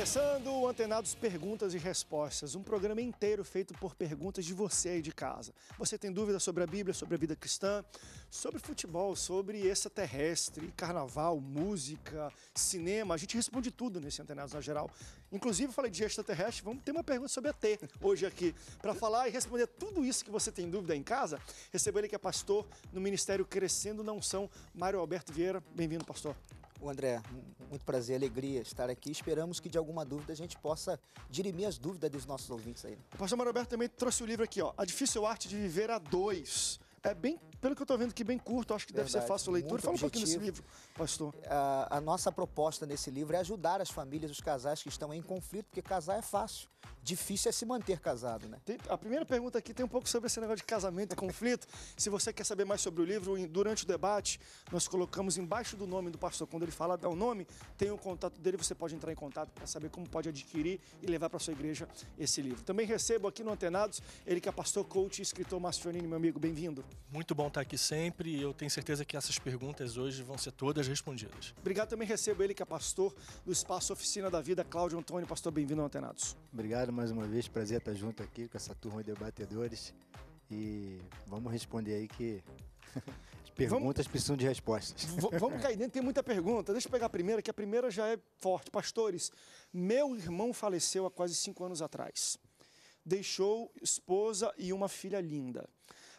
Começando o Antenados Perguntas e Respostas, um programa inteiro feito por perguntas de você aí de casa. Você tem dúvidas sobre a Bíblia, sobre a vida cristã, sobre futebol, sobre extraterrestre, carnaval, música, cinema, a gente responde tudo nesse Antenados na geral. Inclusive, falei de extraterrestre, vamos ter uma pergunta sobre a T hoje aqui. Para falar e responder tudo isso que você tem dúvida em casa, recebo ele que é pastor no Ministério Crescendo Não São, Mário Alberto Vieira. Bem-vindo, pastor. O André, muito prazer, alegria estar aqui. Esperamos que de alguma dúvida a gente possa dirimir as dúvidas dos nossos ouvintes aí. O pastor Maroberto também trouxe o livro aqui, ó, A Difícil Arte de Viver a Dois. É bem pelo que eu estou vendo que bem curto, acho que Verdade, deve ser fácil a leitura. Fala um pouquinho desse livro, pastor. A, a nossa proposta nesse livro é ajudar as famílias, os casais que estão em conflito, porque casar é fácil. Difícil é se manter casado, né? Tem, a primeira pergunta aqui tem um pouco sobre esse negócio de casamento e conflito. Se você quer saber mais sobre o livro, durante o debate, nós colocamos embaixo do nome do pastor. Quando ele fala, dá o nome, tem o contato dele, você pode entrar em contato para saber como pode adquirir e levar para sua igreja esse livro. Também recebo aqui no Antenados, ele que é pastor, coach e escritor Márcio Fionini, meu amigo. Bem-vindo. Muito bom estar tá aqui sempre e eu tenho certeza que essas perguntas hoje vão ser todas respondidas. Obrigado também recebo ele que é pastor do Espaço Oficina da Vida, Cláudio Antônio. Pastor, bem-vindo ao Antenados. Obrigado mais uma vez, prazer estar junto aqui com essa turma de debatedores e vamos responder aí que as perguntas vamos, precisam de respostas. vamos cair dentro, tem muita pergunta. Deixa eu pegar a primeira, que a primeira já é forte. Pastores, meu irmão faleceu há quase cinco anos atrás. Deixou esposa e uma filha linda.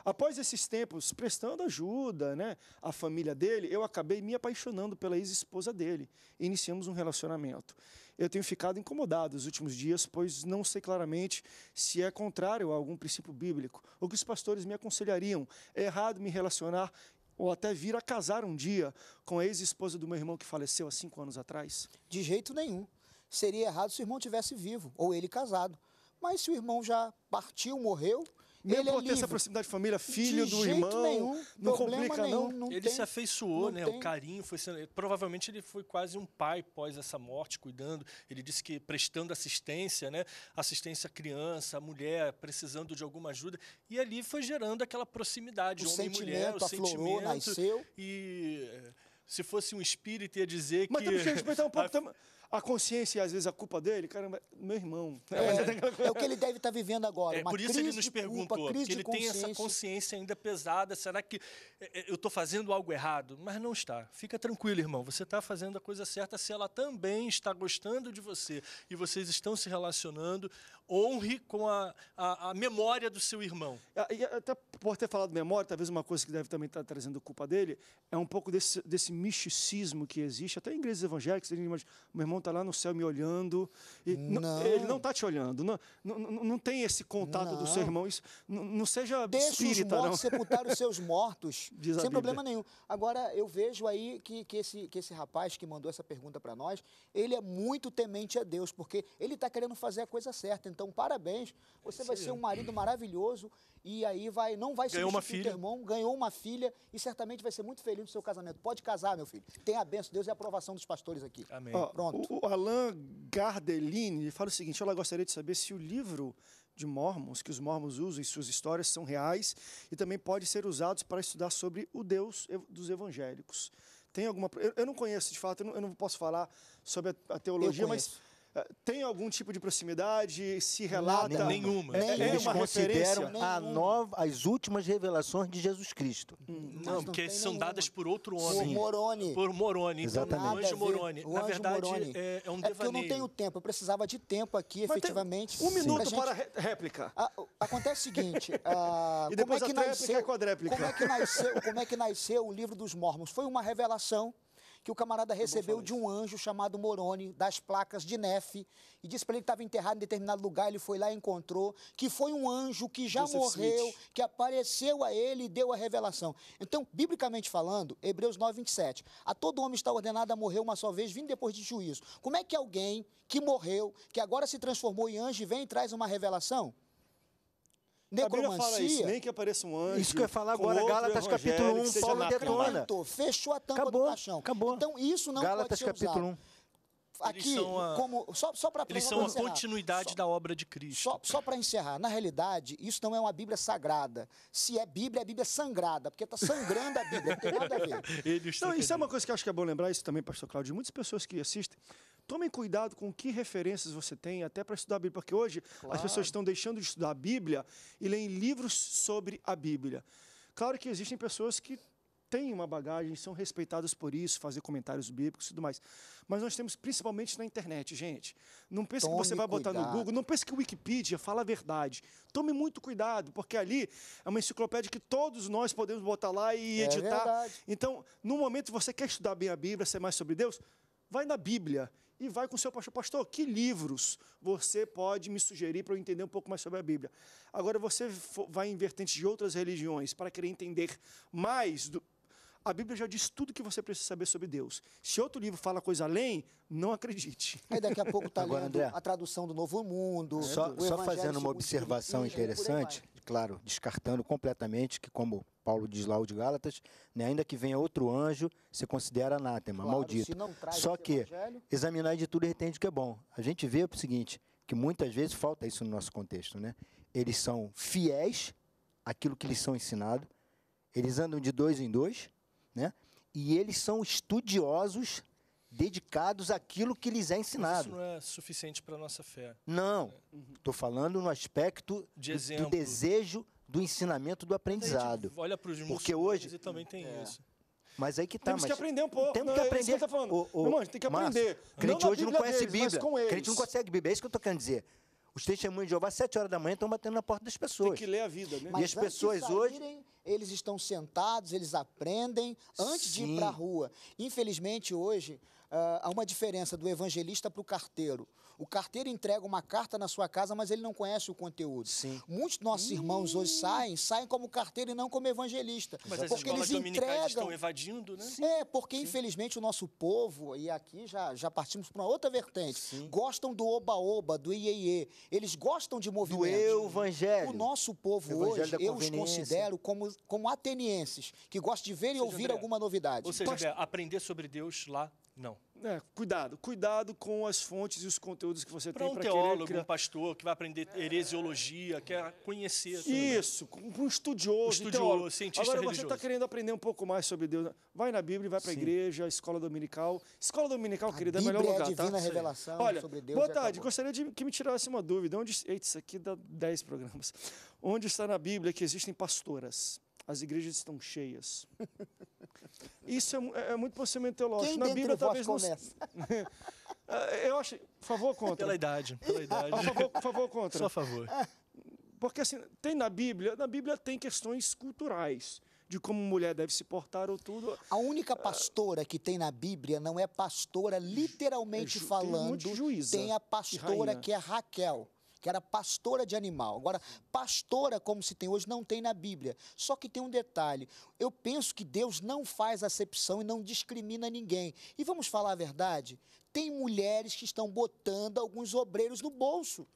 Após esses tempos, prestando ajuda né, à família dele, eu acabei me apaixonando pela ex-esposa dele. Iniciamos um relacionamento. Eu tenho ficado incomodado nos últimos dias, pois não sei claramente se é contrário a algum princípio bíblico. O que os pastores me aconselhariam? É errado me relacionar ou até vir a casar um dia com a ex-esposa do meu irmão que faleceu há cinco anos atrás? De jeito nenhum. Seria errado se o irmão tivesse vivo ou ele casado. Mas se o irmão já partiu, morreu, mesmo ele é ter essa proximidade de família, filho de do irmão, nenhum, não complica nenhum, não. não. Ele tem, se afeiçoou, né? Tem. O carinho foi sendo, provavelmente ele foi quase um pai pós essa morte, cuidando. Ele disse que prestando assistência, né? Assistência à criança, à mulher, precisando de alguma ajuda. E ali foi gerando aquela proximidade, o homem sentimento, e mulher, o aflorou, sentimento. Nasceu. E eh, se fosse um espírito ia dizer Mas que Mas temos é respeitar um pouco, a a consciência e às vezes a culpa dele, caramba, meu irmão. É, é, é o que ele deve estar tá vivendo agora. É, por isso ele nos perguntou, culpa, porque ele tem essa consciência ainda pesada. Será que é, é, eu estou fazendo algo errado? Mas não está. Fica tranquilo, irmão. Você está fazendo a coisa certa se ela também está gostando de você e vocês estão se relacionando honre com a, a, a memória do seu irmão. É, e é, até por ter falado memória, talvez uma coisa que deve também estar tá trazendo culpa dele, é um pouco desse, desse misticismo que existe, até em igrejas evangélicas, ele imagina, meu irmão está lá no céu me olhando, e não. ele não está te olhando, não, não, não tem esse contato não. do seu irmão, isso, não, não seja Deixa espírita. Os mortos, sepultar os seus mortos, Diz sem problema nenhum. Agora, eu vejo aí que, que, esse, que esse rapaz que mandou essa pergunta para nós, ele é muito temente a Deus, porque ele está querendo fazer a coisa certa, então então, parabéns. Você é vai ser um marido maravilhoso e aí vai, não vai ganhou uma filha. irmão, ganhou uma filha e certamente vai ser muito feliz no seu casamento. Pode casar, meu filho. Tem a benção Deus e a aprovação dos pastores aqui. Amém. Ó, Pronto. O, o Alain Gardelini fala o seguinte: ela gostaria de saber se o livro de mormons que os mormons usam e suas histórias são reais e também pode ser usados para estudar sobre o Deus dos evangélicos. Tem alguma. Eu, eu não conheço, de fato, eu não, eu não posso falar sobre a, a teologia, mas eh, tem algum tipo de proximidade? Se relata? Não, nenhuma. É, é Eles consideram a nova, as últimas revelações de Jesus Cristo. Hum, não, não, porque são nenhuma. dadas por outro homem. Por Moroni. Por Moroni. Então, Exatamente. Então, o anjo Moroni. O Na verdade, Moroni. É, é um é porque eu não tenho tempo. Eu precisava de tempo aqui, Mas efetivamente. Um minuto gente... para réplica. A, ah, acontece o seguinte. A, ah, e depois como é que a réplica nasceu, é quadréplica. Como é, que nasceu, como é que nasceu o livro dos mormons? Foi uma revelação que o camarada recebeu de um anjo chamado Moroni, das placas de Nefe, e disse para ele que estava enterrado em determinado lugar, ele foi lá e encontrou, que foi um anjo que já Joseph morreu, Smith. que apareceu a ele e deu a revelação. Então, biblicamente falando, Hebreus 9, 27, a todo homem está ordenado a morrer uma só vez, vindo depois de juízo. Como é que alguém que morreu, que agora se transformou em anjo, vem e traz uma revelação? necromancia. fala isso, nem que apareça um anjo. Isso que eu ia falar agora, Gálatas capítulo 1, Paulo detona. Fechou a tampa acabou, do caixão. Acabou. Então isso não Gálatas pode ser capítulo usado. 1 aqui, a, como, só, só para Eles são a continuidade só, da obra de Cristo. Só, só para encerrar, na realidade, isso não é uma Bíblia sagrada. Se é Bíblia, é Bíblia sangrada, porque está sangrando a Bíblia, não tem nada a ver. então, isso é uma coisa que eu acho que é bom lembrar, isso também, pastor Cláudio, muitas pessoas que assistem, Tomem cuidado com que referências você tem até para estudar a Bíblia, porque hoje claro. as pessoas estão deixando de estudar a Bíblia e leem livros sobre a Bíblia. Claro que existem pessoas que têm uma bagagem, são respeitadas por isso, fazer comentários bíblicos e tudo mais. Mas nós temos principalmente na internet, gente. Não pense Tome que você vai cuidado. botar no Google, não pense que o Wikipedia fala a verdade. Tome muito cuidado, porque ali é uma enciclopédia que todos nós podemos botar lá e é editar. Verdade. Então, no momento que você quer estudar bem a Bíblia, ser mais sobre Deus, vai na Bíblia e vai com o seu pastor. Pastor, que livros você pode me sugerir para eu entender um pouco mais sobre a Bíblia? Agora você vai em vertentes de outras religiões para querer entender mais do, a Bíblia já diz tudo que você precisa saber sobre Deus. Se outro livro fala coisa além, não acredite. Aí daqui a pouco está lendo André, a tradução do Novo Mundo. Só, só fazendo uma observação interessante, claro, descartando completamente que, como Paulo diz lá o de Gálatas, né, ainda que venha outro anjo, você considera anátema, claro, maldito. Só que evangelho... examinar de tudo e retende o que é bom. A gente vê o seguinte, que muitas vezes falta isso no nosso contexto. Né? Eles são fiéis àquilo que lhes são ensinado, eles andam de dois em dois, né? E eles são estudiosos dedicados àquilo que lhes é ensinado. Mas isso não é suficiente para a nossa fé. Não. Estou é. uhum. falando no aspecto de do, do, desejo do ensinamento do tipo, aprendizado. Olha para os Porque hoje e também tem é. isso. Mas aí que tá. Temos mas... que aprender um pouco. Temos é que aprender. É que falando. O, o... tem que aprender. crente não hoje não conhece deles, Bíblia. Crente não consegue Bíblia. É isso que eu estou querendo dizer. Os testemunhos de Jeová, às sete horas da manhã, estão batendo na porta das pessoas. Tem que ler a vida, né? Mas e as pessoas saírem, hoje. Eles estão sentados, eles aprendem antes Sim. de ir para a rua. Infelizmente, hoje, ah, há uma diferença do evangelista para o carteiro. O carteiro entrega uma carta na sua casa, mas ele não conhece o conteúdo. Sim. Muitos nossos irmãos hoje saem, saem como carteiro e não como evangelista. Mas porque eles entregam. estão evadindo, né? É, porque Sim. infelizmente o nosso povo, e aqui já, já partimos para uma outra vertente, Sim. gostam do oba-oba, do iê-iê. Eles gostam de movimento. Do eu, evangelho. O nosso povo hoje, eu os considero como, como atenienses, que gostam de ver e seja, ouvir André, alguma novidade. Ou seja, André, aprender sobre Deus lá não. É, cuidado, cuidado com as fontes e os conteúdos que você pra tem um para teólogo, criar... um pastor que vai aprender heresiologia, é... quer conhecer. Isso, para um estudioso, um estudioso um cientista Agora tá religioso. você está querendo aprender um pouco mais sobre Deus, né? vai na Bíblia, vai para a igreja, escola dominical. Escola dominical, a querida, é Bíblia é o melhor lugar, é a tá? revelação Olha, sobre Deus. Boa tarde, gostaria de que me tirasse uma dúvida. Onde, eita, isso aqui dá 10 programas. Onde está na Bíblia que existem pastoras? As igrejas estão cheias. Isso é, é, é muito posicionamento teológico. Quem Na Bíblia talvez não. Ah, eu acho. Favor ou contra? Pela idade. Pela ah, idade. favor, favor ou contra? Só a favor. Porque assim, tem na Bíblia, na Bíblia tem questões culturais de como mulher deve se portar ou tudo. A única pastora que tem na Bíblia não é pastora literalmente falando. Tem, juíza tem a pastora que é Raquel que era pastora de animal. Agora, pastora, como se tem hoje, não tem na Bíblia. Só que tem um detalhe: eu penso que Deus não faz acepção e não discrimina ninguém. E vamos falar a verdade? Tem mulheres que estão botando alguns obreiros no bolso.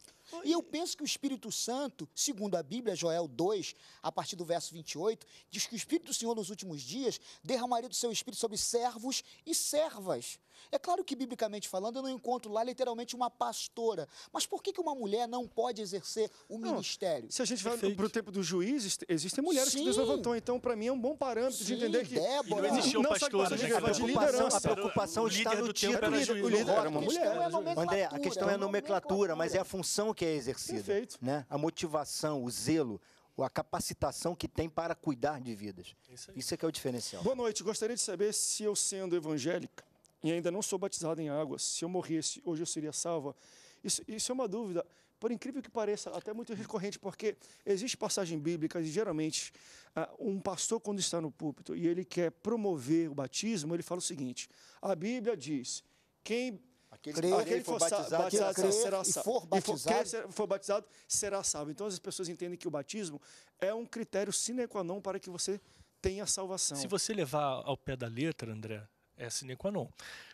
E eu penso que o Espírito Santo, segundo a Bíblia, Joel 2, a partir do verso 28, diz que o Espírito do Senhor nos últimos dias derramaria do seu Espírito sobre servos e servas. É claro que, biblicamente falando, eu não encontro lá literalmente uma pastora. Mas por que, que uma mulher não pode exercer o não, ministério? Se a gente vai para o tempo dos juízes, existem mulheres Sim. que Deus levantou. Então, para mim, é um bom parâmetro Sim, de entender que. Débora. não existiam pastora, é né? A, preocupação, a preocupação de estar no título. era uma mulher. André, a então, questão é a é nomenclatura, mas é a função que é exercida. Perfeito. Né? A motivação, o zelo, a capacitação que tem para cuidar de vidas. Isso, Isso é que é o diferencial. Boa noite. Gostaria de saber se eu, sendo evangélica e ainda não sou batizada em água, se eu morresse, hoje eu seria salva? Isso, isso é uma dúvida, por incrível que pareça, até muito recorrente, porque existe passagem bíblica e geralmente ah, um pastor, quando está no púlpito e ele quer promover o batismo, ele fala o seguinte: a Bíblia diz, quem Aquele, crer, for batizado, será salvo. for batizado. for batizado, será salvo. Então, as pessoas entendem que o batismo é um critério sine qua non para que você tenha salvação. Se você levar ao pé da letra, André, é sine qua non.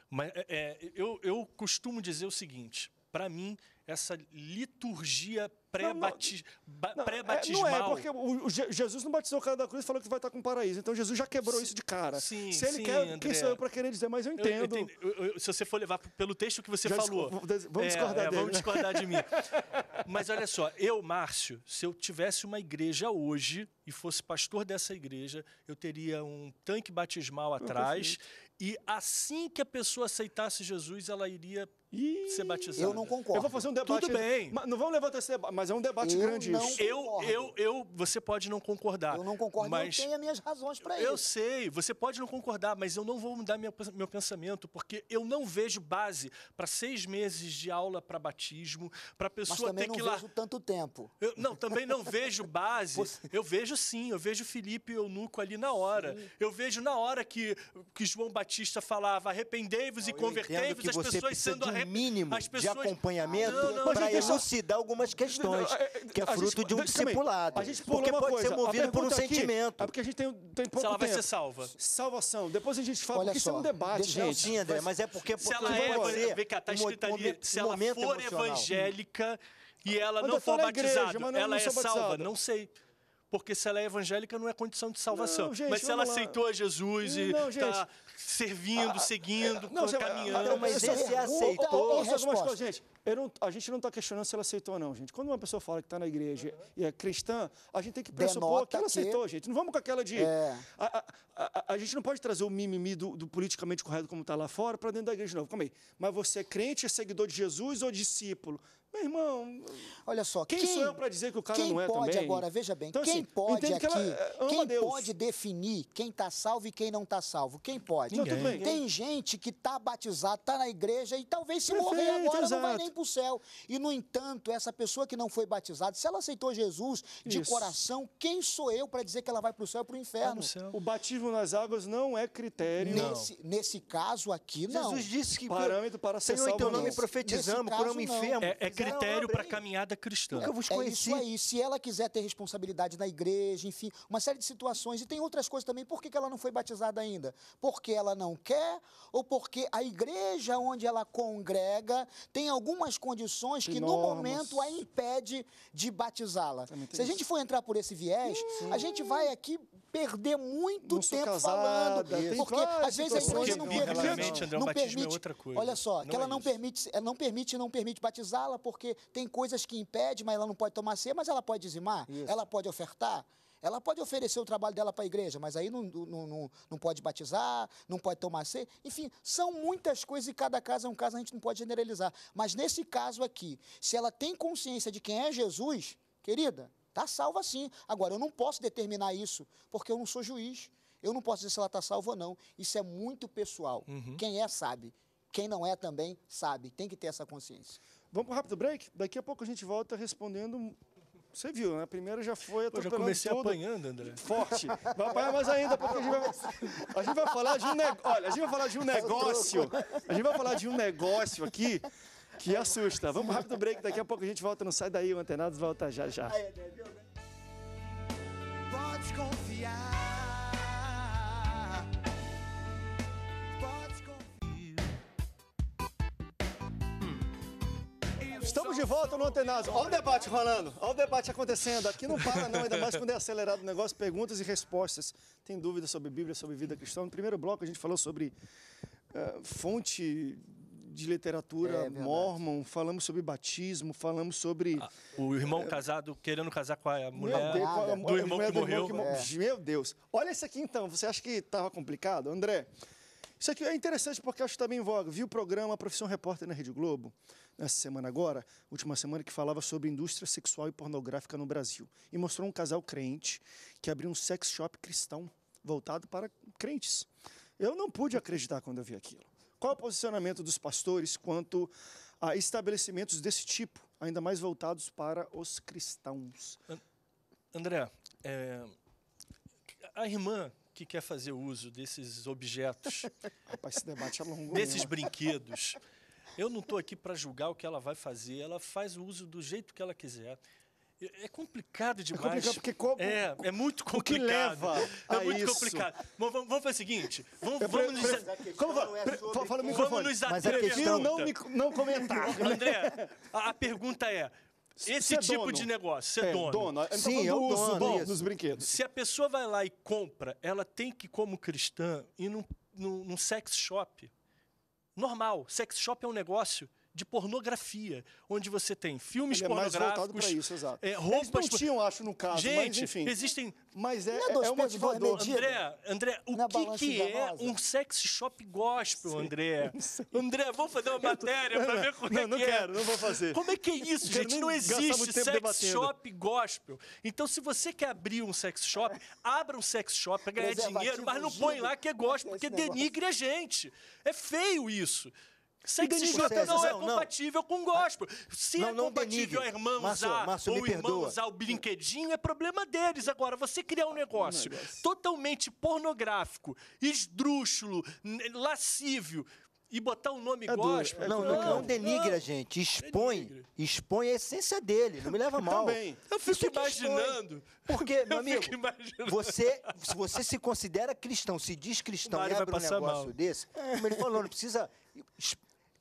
Mas é, é eu, eu costumo dizer o seguinte: para mim, essa liturgia pré-batismal. não, é, é porque o, o Jesus não batizou o cara da cruz e falou que vai estar com o paraíso. Então Jesus já quebrou isso de cara. Sim, se ele sim, quer, André. quem sou eu para querer dizer? Mas eu entendo. Eu, eu, eu, se você for levar pelo texto que você já falou. Vamos é, discordar é, dele. Vamos discordar de mim. Mas olha só, eu, Márcio, se eu tivesse uma igreja hoje e fosse pastor dessa igreja, eu teria um tanque batismal atrás. E assim que a pessoa aceitasse Jesus, ela iria e ser batizado. Eu não concordo. Eu vou fazer um debate. Tudo bem. Não vamos levantar esse debate, mas é um debate eu grande não isso. Concordo. Eu, eu, eu, você pode não concordar. Eu não concordo, mas eu tenho as minhas razões para isso. Eu sei, você pode não concordar, mas eu não vou mudar minha, meu pensamento, porque eu não vejo base para seis meses de aula para batismo, para pessoa ter que ir lá. Eu não vejo tanto tempo. Eu, não, também não vejo base. Você... Eu vejo sim, eu vejo Felipe e Eunuco ali na hora. Sim. Eu vejo na hora que, que João Batista falava: arrependei-vos e convertei-vos, as pessoas sendo arrependidas mínimo pessoas... de acompanhamento para elucidar algumas questões, é, é, que é fruto de um discipulado. A gente porque pode coisa. ser movido por um aqui, sentimento. É porque a gente tem, tem pouco Se ela vai tempo. ser salva. Salvação. Depois a gente fala, Olha porque só, isso é um debate, gente. sim, André, mas é porque... Se ela é, vem cá, tá escrito ali, se ela for evangélica e ela não for batizada, ela é salva, não sei porque se ela é evangélica não é condição de salvação. Não, gente, mas se ela lá. aceitou a Jesus e está servindo, ah, seguindo, não, caminhando. Não, mas esse pergunta, aceitou. Ou, ou, ou, gente, não, a gente não está questionando se ela aceitou ou não, gente. Quando uma pessoa fala que está na igreja uhum. e é cristã, a gente tem que pressupor que ela aceitou, que... gente. Não vamos com aquela de. É. A, a, a, a, gente não pode trazer o mimimi do, do politicamente correto como está lá fora para dentro da igreja, não. Calma aí. Mas você é crente, é seguidor de Jesus ou discípulo? Meu irmão. Olha só, quem, quem sou eu para dizer que o cara não é também? Quem pode agora, veja bem, então, quem assim, pode aqui, que eh, quem Deus. pode definir quem está salvo e quem não está salvo? Quem pode? Não, Tem gente que está batizado, está na igreja e talvez se Perfeito, morrer agora exato. não vai nem para o céu. E, no entanto, essa pessoa que não foi batizada, se ela aceitou Jesus de Isso. coração, quem sou eu para dizer que ela vai para o céu ou para o inferno? Tá céu. O batismo nas águas não é critério. Nesse, não. nesse caso aqui, não. Jesus disse que... Parâmetro para ser Senhor, salvo. Senhor, em teu nome profetizamos, curamos enfermo. É, é critério para a caminhada cristã. Nunca vos conheci. É isso aí. Se ela quiser ter responsabilidade na igreja, enfim, uma série de situações. E tem outras coisas também. Por que, que ela não foi batizada ainda? Porque ela não quer ou porque a igreja onde ela congrega tem algumas condições que, no momento, a impede de batizá-la. Se a gente for entrar por esse viés, hum. a gente vai aqui perder muito não tempo casada, falando. Porque às vezes a igreja não permite. Realmente, André, não é permite. É outra coisa. Olha só, não que ela é não isso. permite, ela não permite, não permite batizá-la, porque tem coisas que impede, mas ela não pode tomar ceia, mas ela pode dizimar, isso. ela pode ofertar. Ela pode oferecer o trabalho dela para a igreja, mas aí não, não, não, não, pode batizar, não pode tomar ceia. Enfim, são muitas coisas e cada caso é um caso, a gente não pode generalizar. Mas nesse caso aqui, se ela tem consciência de quem é Jesus, querida, Está salva sim. Agora, eu não posso determinar isso, porque eu não sou juiz. Eu não posso dizer se ela está salva ou não. Isso é muito pessoal. Uhum. Quem é, sabe. Quem não é também sabe. Tem que ter essa consciência. Vamos para um rápido break? Daqui a pouco a gente volta respondendo você viu, né? primeira já foi Eu já comecei todo. apanhando, André. Forte. Vai apanhar mais ainda, porque a gente vai, a gente vai falar de um negócio. Olha, a gente vai falar de um é negócio. A gente vai falar de um negócio aqui que assusta. Vamos rápido break, daqui a pouco a gente volta, não sai daí, o Antenados volta já já. Né? Pode confiar. Pode confiar. Hum. Estamos de volta no Antenados. Olha o debate rolando, olha o debate acontecendo. Aqui não para não, ainda mais quando é acelerado o negócio, perguntas e respostas. Tem dúvidas sobre Bíblia, sobre vida cristã. No primeiro bloco a gente falou sobre Uh, fonte de literatura é, mormon, falamos sobre batismo, falamos sobre. Ah, o irmão é, casado querendo casar com a mulher Deus, com é a, do irmão que morreu. Irmão que, é. Meu Deus. Olha isso aqui então, você acha que estava complicado? André, isso aqui é interessante porque acho que está bem em voga. Vi o programa Profissão Repórter na Rede Globo, nessa semana agora, última semana, que falava sobre indústria sexual e pornográfica no Brasil. E mostrou um casal crente que abriu um sex shop cristão voltado para crentes. Eu não pude acreditar quando eu vi aquilo. Qual é o posicionamento dos pastores quanto a estabelecimentos desse tipo, ainda mais voltados para os cristãos? André, é, a irmã que quer fazer uso desses objetos, Rapaz, esse debate é longo, desses né? brinquedos, eu não estou aqui para julgar o que ela vai fazer. Ela faz o uso do jeito que ela quiser. É, é complicado demais. É complicado porque co é, é muito complicado. O que leva é muito isso? complicado. vamos, vamos fazer o seguinte, vamos, vamos nos Como é fala, no Vamos nos Mas a questão não me, não comentar. André, a, a pergunta é: esse é tipo dono. de negócio, ser é, é, dono. dono. Então, Sim, é o do uso bom, dos brinquedos. Se a pessoa vai lá e compra, ela tem que, como cristã, ir num, num, num sex shop. Normal, sex shop é um negócio de pornografia, onde você tem filmes Ele pornográficos. É mais voltado para isso, exato. É, roupas. Eles não tinham, acho, no caso, Gente, mas enfim. Existem. Mas é, é, é uma André, André, o Na é que, que é um sex shop gospel, Sim. André? André, vamos fazer uma matéria para ver como não, é não que não é. Não quero, não vou fazer. Como é que é isso, não gente? Não existe sex debatendo. shop gospel. Então, se você quer abrir um sex shop, abra um sex shop para ganhar dinheiro, mas não põe lá que é gospel, porque denigre a gente. É feio isso. CXJ não é compatível não, com gospel. Se não, é não compatível denigre. a usar Márcio, ou usar o brinquedinho, é problema deles. Agora, você criar um é negócio, um negócio. totalmente pornográfico, esdrúxulo, lascívio, e botar o um nome é gospel. Não, é não, não, gente. É expõe. Expõe a essência dele. Não me leva mal. Também. Eu fico imaginando. Porque, meu amigo, você, se você se considera cristão, se diz cristão e abre um negócio mal. desse, como ele falou, não precisa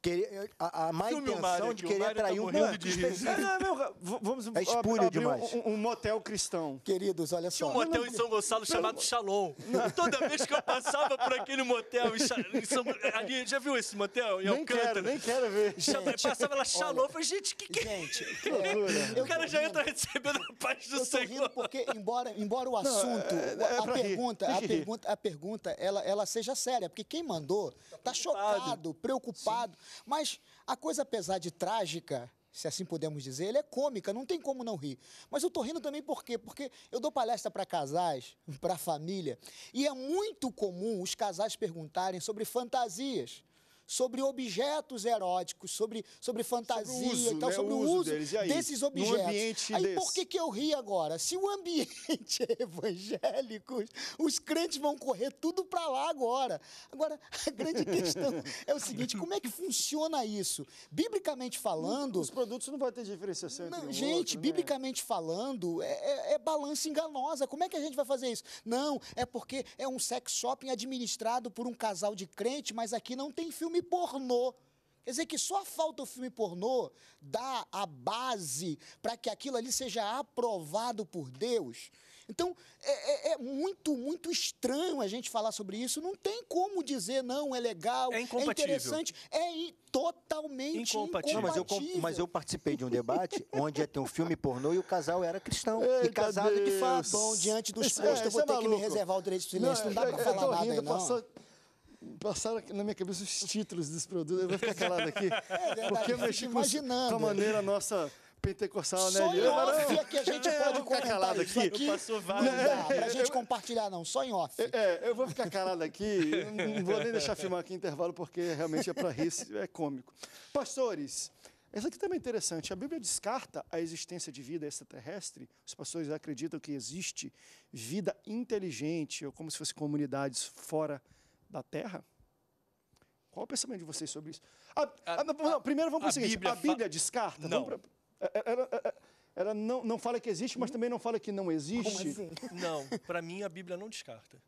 queria a, a má intenção de tá querer atrair tá um público específico. Não, vamos é espúrio abrir demais. Um, um, motel cristão. Queridos, olha só. Tinha um motel em São Gonçalo chamado Shalom. Toda vez que eu passava por aquele motel em São... ali, já viu esse motel? Em nem quero, nem quero ver. Gente, passava lá Shalom, olha, falei, gente, que que... É gente, que O cara já entra recebendo a paz do eu Senhor. porque, embora, embora o assunto, é, é, é a, pergunta, a, pergunta, a pergunta, ela, ela seja séria, porque quem mandou está tá chocado, preocupado. Sim. Mas a coisa, apesar de trágica, se assim podemos dizer, ela é cômica, não tem como não rir. Mas eu tô rindo também por quê? Porque eu dou palestra para casais, para família, e é muito comum os casais perguntarem sobre fantasias sobre objetos eróticos, sobre, sobre fantasia, sobre, uso, tal, né? sobre o uso, deles. desses objetos. aí desse. por que, que eu ri agora? Se o ambiente é evangélico, os crentes vão correr tudo para lá agora. Agora, a grande questão é o seguinte, como é que funciona isso? Biblicamente falando... Os produtos não vão ter diferenciação entre não, Gente, outro, né? biblicamente falando, é, é, é balança enganosa. Como é que a gente vai fazer isso? Não, é porque é um sex shopping administrado por um casal de crente, mas aqui não tem filme filme pornô. Quer dizer que só falta o filme pornô dar a base para que aquilo ali seja aprovado por Deus. Então, é, é, é, muito, muito estranho a gente falar sobre isso. Não tem como dizer, não, é legal, é, é interessante. É totalmente incompatível. Não, mas, eu, mas, eu, participei de um debate onde ia ter um filme pornô e o casal era cristão. Eita e casado Deus. de fato. Bom, diante dos postos, é, eu vou é ter que me reservar o direito de silêncio. Não, não dá é, para falar nada rindo, aí, não. Passou passaram na minha cabeça os títulos dos produtos. Eu vou ficar calado aqui. É porque eu mexi com, imaginando. com a maneira nossa pentecostal, né? Só em off é que a gente é, pode ficar calado aqui. aqui. Passou vários. Não dá pra gente eu, compartilhar, não. Só em off. É, é eu vou ficar calado aqui. não vou nem deixar filmar aqui intervalo, porque realmente é para rir, é cômico. Pastores, essa aqui também é interessante. A Bíblia descarta a existência de vida extraterrestre. Os pastores acreditam que existe vida inteligente, ou como se fosse comunidades fora da terra? Qual o pensamento de vocês sobre isso? Ah, a, ah, a, a, não, primeiro vamos para o seguinte: Bíblia a Bíblia descarta? Não. Pra, é, é, ela, é, ela, não, não fala que existe, mas também não fala que não existe. Assim? Não, para mim a Bíblia não descarta.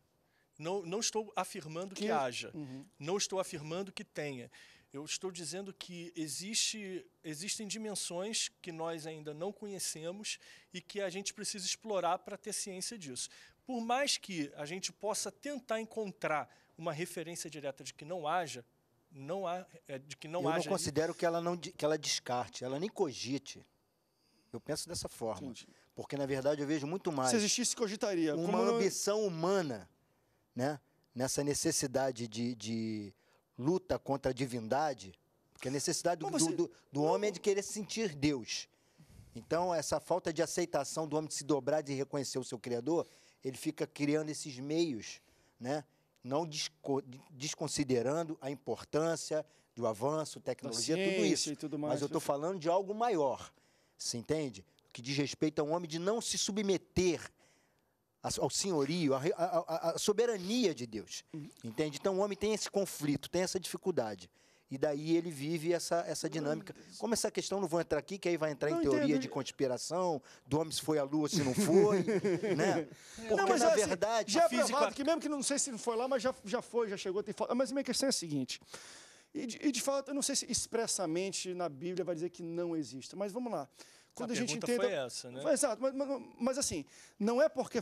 Não, não estou afirmando que, que haja, uhum. não estou afirmando que tenha. Eu estou dizendo que existe, existem dimensões que nós ainda não conhecemos e que a gente precisa explorar para ter ciência disso. Por mais que a gente possa tentar encontrar uma referência direta de que não haja, não há, é, de que não eu haja. Eu não considero que ela não que ela descarte, ela nem cogite. Eu penso dessa forma, Entendi. porque na verdade eu vejo muito mais. Se existisse cogitaria. Uma Como... É- ambição humana, né? Nessa necessidade de, de luta contra a divindade, porque a necessidade do, você... do, do homem é de querer sentir Deus. Então, essa falta de aceitação do homem de se dobrar de reconhecer o seu Criador, ele fica criando esses meios, né? não desconsiderando a importância do avanço, tecnologia, tudo isso. Tudo mais, Mas eu estou falando de algo maior, se entende? Que diz respeito ao homem de não se submeter ao senhorio, à soberania de Deus, uhum. entende? Então o homem tem esse conflito, tem essa dificuldade. E daí ele vive essa, essa dinâmica. Como essa questão, não vou entrar aqui, que aí vai entrar não, em teoria entendo. de conspiração, do homem se foi à lua, se não foi, né? É. Porque, não, mas, na assim, verdade... Já é física... provado que mesmo que não sei se não foi lá, mas já, já foi, já chegou, tem foto. Mas a minha questão é a seguinte... E de, de fato, eu não sei se expressamente na Bíblia vai dizer que não existe, mas vamos lá quando a, a gente entende. Foi essa, né? Exato, mas, mas, mas, assim, não é porque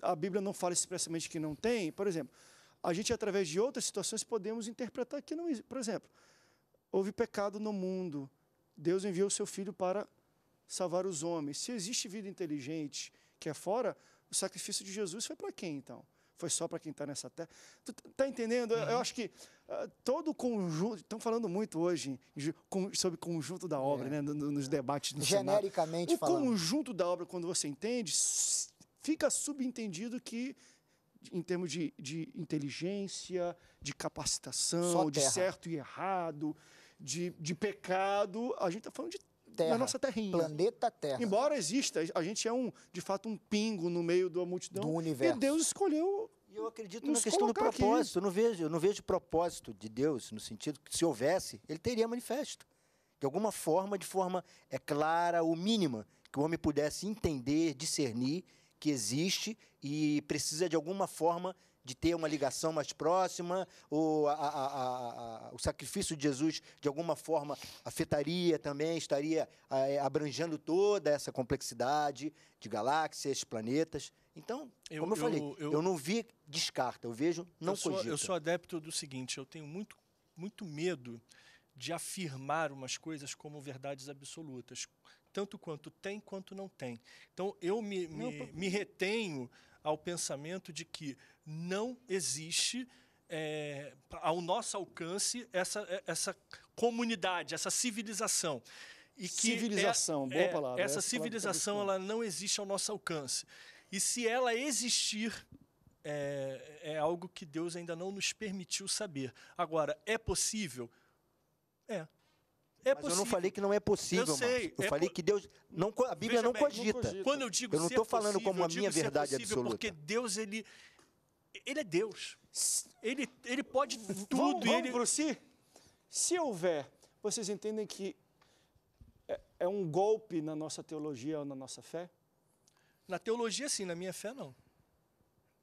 a Bíblia não fala expressamente que não tem, por exemplo a gente, através de outras situações, podemos interpretar que não Por exemplo, houve pecado no mundo, Deus enviou o seu filho para salvar os homens. Se existe vida inteligente que é fora, o sacrifício de Jesus foi para quem então? Foi só para quem está nessa terra? Tu tá, tá entendendo? Uhum. Eu acho que uh, todo o conjunto. Estão falando muito hoje com, sobre conjunto da obra, é. né? No, no, nos é. debates no Genericamente Senado. O conjunto da obra, quando você entende, fica subentendido que em termos de, de inteligência, de capacitação, de certo e errado, de, de pecado. A gente está falando de terra, da nossa terrinha. Planeta Terra. Embora exista, a gente é um, de fato, um pingo no meio da multidão. Do universo. E Deus escolheu. E eu acredito na questão do propósito. Eu não vejo, eu não vejo propósito de Deus no sentido que se houvesse, ele teria manifesto. De alguma forma, de forma é clara ou mínima, que o homem pudesse entender, discernir que existe e precisa de alguma forma de ter uma ligação mais próxima, ou a, a, a, o sacrifício de Jesus, de alguma forma, afetaria também, estaria eh, abrangendo toda essa complexidade de galáxias, planetas. Então, eu, como eu, eu falei, eu, eu, não vi descarta, eu vejo não eu sou, Eu sou adepto do seguinte, eu tenho muito, muito medo de afirmar umas coisas como verdades absolutas tanto quanto tem quanto não tem. Então eu me, não, me, me, retenho ao pensamento de que não existe é, ao nosso alcance essa, é, essa comunidade, essa civilização. E que civilização, é, boa é, palavra. Essa, civilização palavra ela não existe ao nosso alcance. E se ela existir, é, é, algo que Deus ainda não nos permitiu saber. Agora, é possível? É. É Mas possível. eu não falei que não é possível, eu sei, Marcos. Eu é falei po... que Deus não a Bíblia não, bem, cogita. não cogita. Quando eu digo eu não estou é falando como a minha é verdade absoluta. Porque Deus ele ele é Deus. Ele ele pode tudo. Vamos, vamos ele... si? se houver, vocês entendem que é, é um golpe na nossa teologia ou na nossa fé? Na teologia sim, na minha fé não.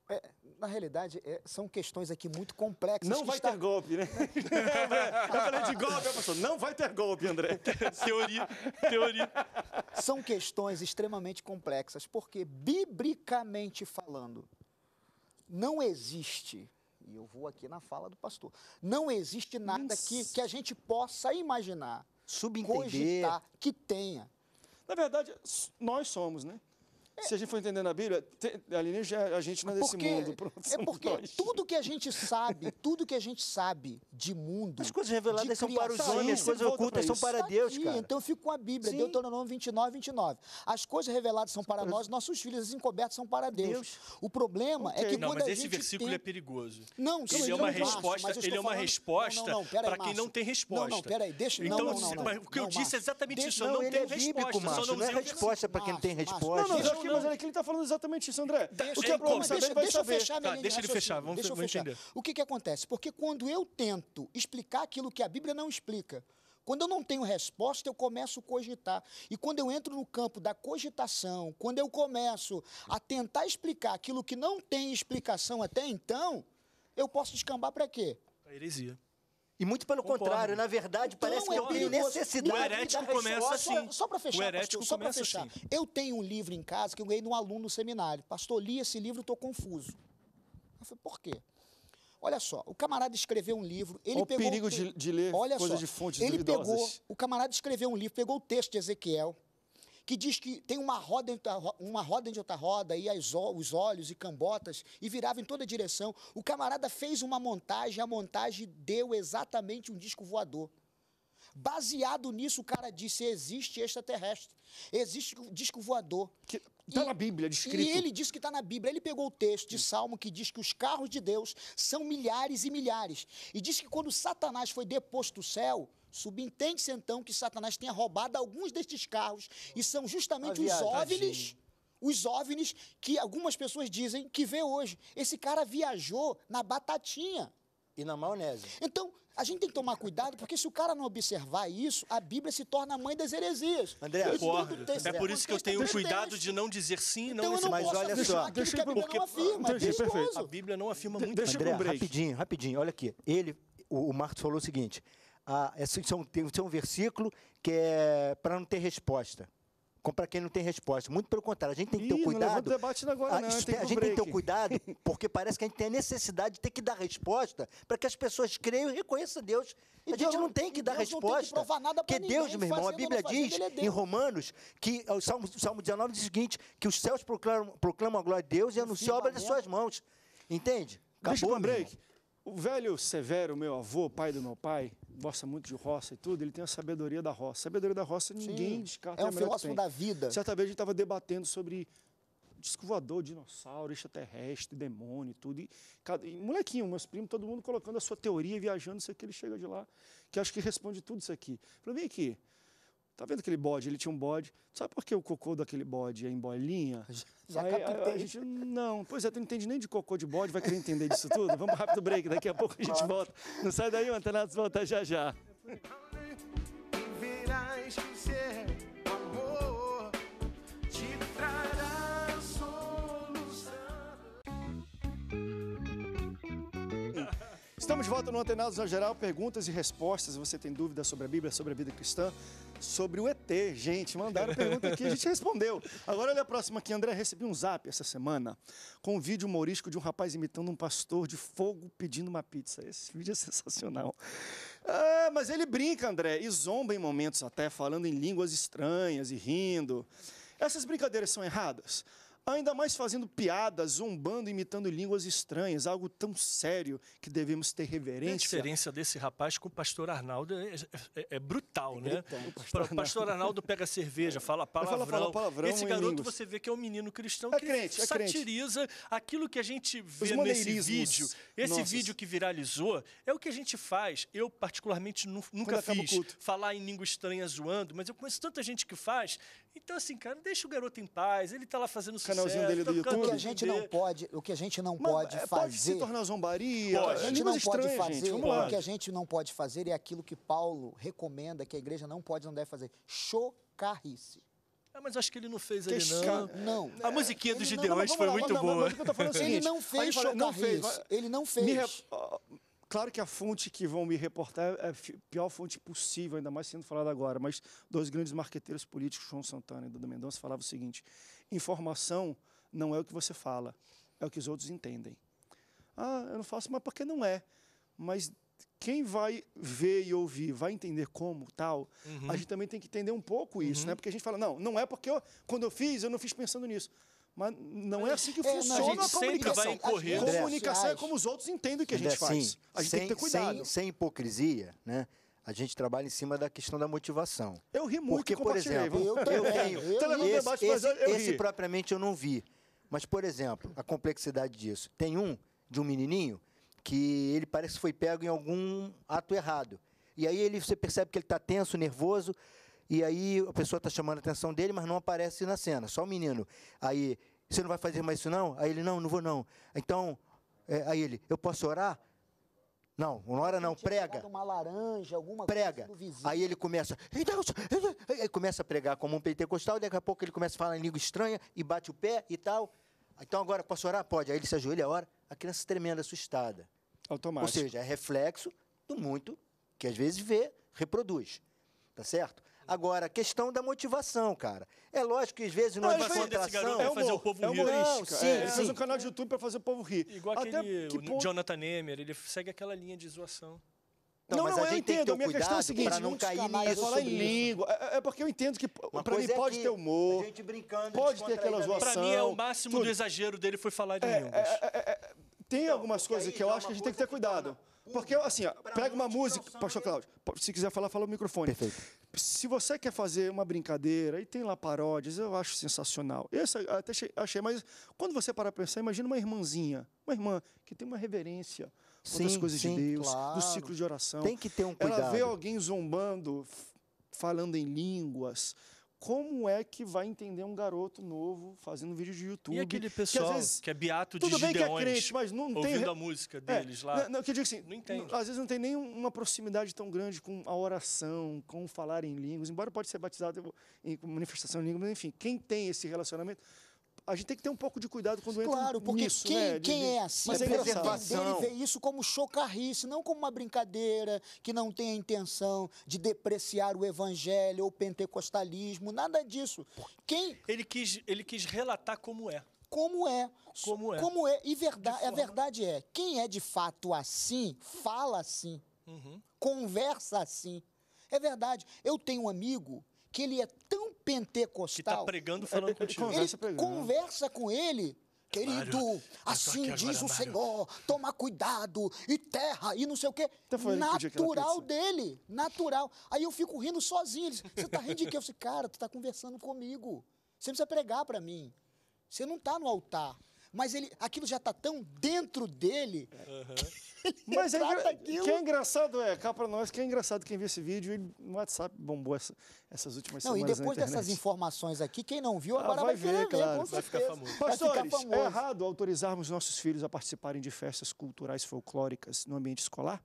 É, na realidade, é, são questões aqui muito complexas. Não vai está... ter golpe, né? eu falei de golpe, pessoa, não vai ter golpe, André. teoria, teoria. São questões extremamente complexas, porque, biblicamente falando, não existe, e eu vou aqui na fala do pastor, não existe nada que, que a gente possa imaginar, subentender, cogitar, que tenha. Na verdade, nós somos, né? Se a gente for entendendo a Bíblia, alienígena é a gente não é desse porque, mundo. Pronto, é porque nós. tudo que a gente sabe, tudo que a gente sabe de mundo. As coisas reveladas são para os homens, as coisas ocultas são para Deus. Tá cara. Então eu fico com a Bíblia, Sim. Deuteronômio 29, 29. As coisas reveladas são para nós, nossos filhos, as encobertas são para Deus. Deus. O problema é okay. é que. Não, quando mas esse versículo tem... é perigoso. Não, ele é, é uma resposta, ele falando... é uma resposta para quem não tem resposta. Não, não, peraí, deixa Então, não, não, não, o que eu disse é exatamente isso, não tem resposta. Não, não é resposta para quem não tem resposta aqui, não. mas aqui ele está falando exatamente isso, André. Deixa, o que é bom, deixa, deixa, vai saber. Fechar tá, deixa ele fechar, vamos, deixa eu fechar. entender. O que, que acontece? Porque quando eu tento explicar aquilo que a Bíblia não explica, quando eu não tenho resposta, eu começo a cogitar. E quando eu entro no campo da cogitação, quando eu começo a tentar explicar aquilo que não tem explicação até então, eu posso descambar para quê? Para heresia. E muito pelo Concordo. contrário, na verdade, então, parece que é eu tenho necessidade. O herético começa assim. Só, para fechar, o herético pastor, só para fechar. Assim. Eu tenho um livro em casa que eu ganhei de um aluno no seminário. Pastor, li esse livro, estou confuso. Eu falei, por quê? Olha só, o camarada escreveu um livro, ele Olha pegou... o perigo de, de ler coisas de fontes Ele duvidosas. pegou, o camarada escreveu um livro, pegou o texto de Ezequiel, que diz que tem uma roda entre uma roda entre outra roda, e as, os olhos e cambotas, e virava em toda direção. O camarada fez uma montagem, a montagem deu exatamente um disco voador. Baseado nisso, o cara disse: existe extraterrestre, existe disco voador. Está na Bíblia, descrito. E ele disse que está na Bíblia. Ele pegou o texto de hum. Salmo que diz que os carros de Deus são milhares e milhares. E diz que quando Satanás foi deposto do céu, Subentende-se então que Satanás tenha roubado alguns destes carros e são justamente os OVNIs os OVNIs que algumas pessoas dizem que vê hoje. Esse cara viajou na batatinha. E na maionese. Então, a gente tem que tomar cuidado, porque se o cara não observar isso, a Bíblia se torna a mãe das heresias. André, concordo. É por isso que eu tenho cuidado de não dizer sim e não, dizer então, Mas olha só, deixa a Bíblia porque... não afirma. É perfeito. A Bíblia não afirma muito. Deixa André, rapidinho, rapidinho, olha aqui. Ele, o, o Marcos falou o seguinte, esse é, são, é é um versículo que é para não ter resposta para quem não tem resposta. Muito pelo contrário, a gente tem que ter Ih, cuidado. Não debate agora, ah, não. A, gente, a gente tem que ter cuidado, porque parece que a gente tem a necessidade de ter que dar resposta para que as pessoas creiam e reconheçam Deus. E a Deus, gente não tem que dar Deus resposta. Não nada porque ninguém, Deus, meu irmão, a Bíblia diz é em Romanos que o Salmo, o Salmo 19 diz o seguinte: que os céus proclamam, proclamam a glória de Deus e anunciam a obra das é. suas mãos. Entende? Acabou, Deixa um break. O velho Severo, meu avô, pai do meu pai, gosta muito de roça e tudo, ele tem a sabedoria da roça. Sabedoria da roça ninguém Sim, descarta. É, é um filósofo da vida. Certa vez a gente estava debatendo sobre disco voador, dinossauro, extraterrestre, demônio, tudo. E, tudo. e molequinho, meus primos, todo mundo colocando a sua teoria, viajando, isso aqui, ele chega de lá, que acho que responde tudo isso aqui. Falei, vem aqui, Tá vendo aquele bode? Ele tinha um bode. Sabe por que o cocô daquele bode é em bolinha? Já aí, captei. A, a gente, não, pois é, tu não entende nem de cocô de bode, vai querer entender disso tudo? Vamos rápido break, daqui a pouco a gente volta. Não sai daí, o Antenatos volta já já. que Estamos de volta no Antenados na Geral, perguntas e respostas. Você tem dúvidas sobre a Bíblia, sobre a vida cristã, sobre o ET, gente. Mandaram pergunta aqui, a gente respondeu. Agora olha a próxima aqui, André. Recebi um zap essa semana com um vídeo humorístico de um rapaz imitando um pastor de fogo pedindo uma pizza. Esse vídeo é sensacional. Ah, mas ele brinca, André, e zomba em momentos até, falando em línguas estranhas e rindo. Essas brincadeiras são erradas? Ainda mais fazendo piadas, zombando, imitando línguas estranhas, algo tão sério que devemos ter reverência. A diferença desse rapaz com o pastor Arnaldo é, é, é brutal, é né? Brutal, o pastor, Arnaldo. pastor Arnaldo pega cerveja, é. fala palavrão. Fala, fala palavrão Esse garoto línguas. você vê que é um menino cristão é que é crente, satiriza aquilo que a gente vê nesse vídeo. Esse Nossa. vídeo que viralizou é o que a gente faz. Eu, particularmente, nunca Quando fiz falar em língua estranha zoando, mas eu conheço tanta gente que faz. Então, assim, cara, deixa o garoto em paz. Ele está lá fazendo sucesso canalzinho dele do YouTube. O que a gente não pode, o que a gente não é, pode fazer. Pode se tornar zombaria. O que a gente não pode fazer, o que a gente não pode fazer é aquilo que Paulo recomenda que a igreja não pode, não deve fazer. Chocarrice. É, mas acho que ele não fez que ali, não. não. A musiquinha dos Gideões foi lá, muito não, boa. Assim, ele não fez Não fez, Ele não fez. Re... Claro que a fonte que vão me reportar é a pior fonte possível, ainda mais sendo falada agora, mas dois grandes marqueteiros políticos, João Santana e Duda Mendonça, falavam o seguinte, Informação não é o que você fala, é o que os outros entendem. Ah, eu não faço, mas porque não é. Mas quem vai ver e ouvir vai entender como tal, uhum. a gente também tem que entender um pouco isso, uhum. né? Porque a gente fala, não, não é porque eu, quando eu fiz, eu não fiz pensando nisso. Mas não é, é assim que é, funciona a, a comunicação. Vai correr. Comunicação é como os outros entendem o que a gente faz. a gente sem, tem que ter cuidado. Sem, sem hipocrisia, né? a gente trabalha em cima da questão da motivação. Eu ri muito, Porque, por exemplo, eu, tenho. esse, esse propriamente eu não vi. Mas, por exemplo, a complexidade disso. Tem um de um menininho que ele parece que foi pego em algum ato errado. E aí ele, você percebe que ele está tenso, nervoso, e aí a pessoa está chamando a atenção dele, mas não aparece na cena, só o menino. Aí, você não vai fazer mais isso não? Aí ele, não, não vou não. Então, é, aí ele, eu posso orar? Não, não hora não, prega. Uma laranja, alguma prega. Aí ele começa, então, aí começa a pregar como um pentecostal, daqui a pouco ele começa a falar em língua estranha e bate o pé e tal. Então agora posso orar? Pode. Aí ele se ajoelha, ora, a criança tremenda, assustada. Automático. Ou seja, é reflexo do muito que às vezes vê, reproduz. Tá certo? Agora, questão da motivação, cara. É lógico que às vezes não, contração... É, é fazer o povo é rir. Não, sim, é, ele sim. fez um canal de YouTube para fazer o povo rir. Igual Até aquele Jonathan Emer, ele segue aquela linha de zoação. Não, não, não, eu entendo. A minha questão é a seguinte: não cair nisso. É falar em língua. É, é, porque eu entendo que, para mim, é pode ter humor. pode ter aquela zoação. Para mim, é o máximo tudo. do exagero dele foi falar de é, línguas. É, é, tem então, algumas coisas que eu acho que a gente tem que ter cuidado. Porque, assim, pega uma música, pastor Cláudio, se quiser falar, fala o microfone. Perfeito. Se você quer fazer uma brincadeira e tem lá paródias, eu acho sensacional. Esse eu até achei, mas quando você para pensar, imagina uma irmãzinha, uma irmã que tem uma reverência das coisas sim, de Deus, claro. do ciclo de oração. Tem que ter um cuidado. Ela vê alguém zombando, falando em línguas, como é que vai entender um garoto novo fazendo vídeo de YouTube? E aquele pessoal que, vezes, que é beato de tudo que é crente, mas não ouvindo tem... a música é, deles é, lá. Não, não, que eu digo assim, não às vezes não tem nem uma proximidade tão grande com a oração, com falar em línguas, embora pode ser batizado em manifestação em línguas, mas enfim, quem tem esse relacionamento a gente tem que ter um pouco de cuidado quando claro, entra Claro, porque quem, né? quem é assim, mas é preservação. vê isso como chocarrice, não como uma brincadeira que não tem a intenção de depreciar o evangelho ou o pentecostalismo, nada disso. Quem ele quis, ele quis relatar como é. Como é. Como é. Como é. E verdade, a verdade é, quem é de fato assim, fala assim, uhum. conversa assim. É verdade. Eu tenho um amigo que ele é tão pentecostal. Que tá pregando é, falando contigo. Ele conversa, ele conversa com ele Querido, Mário, assim agora, diz o Mário. Senhor, toma cuidado, e terra, e não sei o quê. Então natural dele, natural. Aí eu fico rindo sozinho. Ele você tá rindo de quê? Eu disse, cara, tu tá conversando comigo. Você precisa pregar para mim. Você não tá no altar. Mas ele, aquilo já tá tão dentro dele. Uhum. Que Mas é, que é engraçado, é, cá para nós, que é engraçado quem viu esse vídeo, e no WhatsApp bombou essa, essas últimas não, semanas. Não, e depois dessas informações aqui, quem não viu agora ah, vai, vai, ver, ver claro. Ver, vai ficar famoso. Pastores, vai ficar é famoso. é errado autorizarmos nossos filhos a participarem de festas culturais folclóricas no ambiente escolar?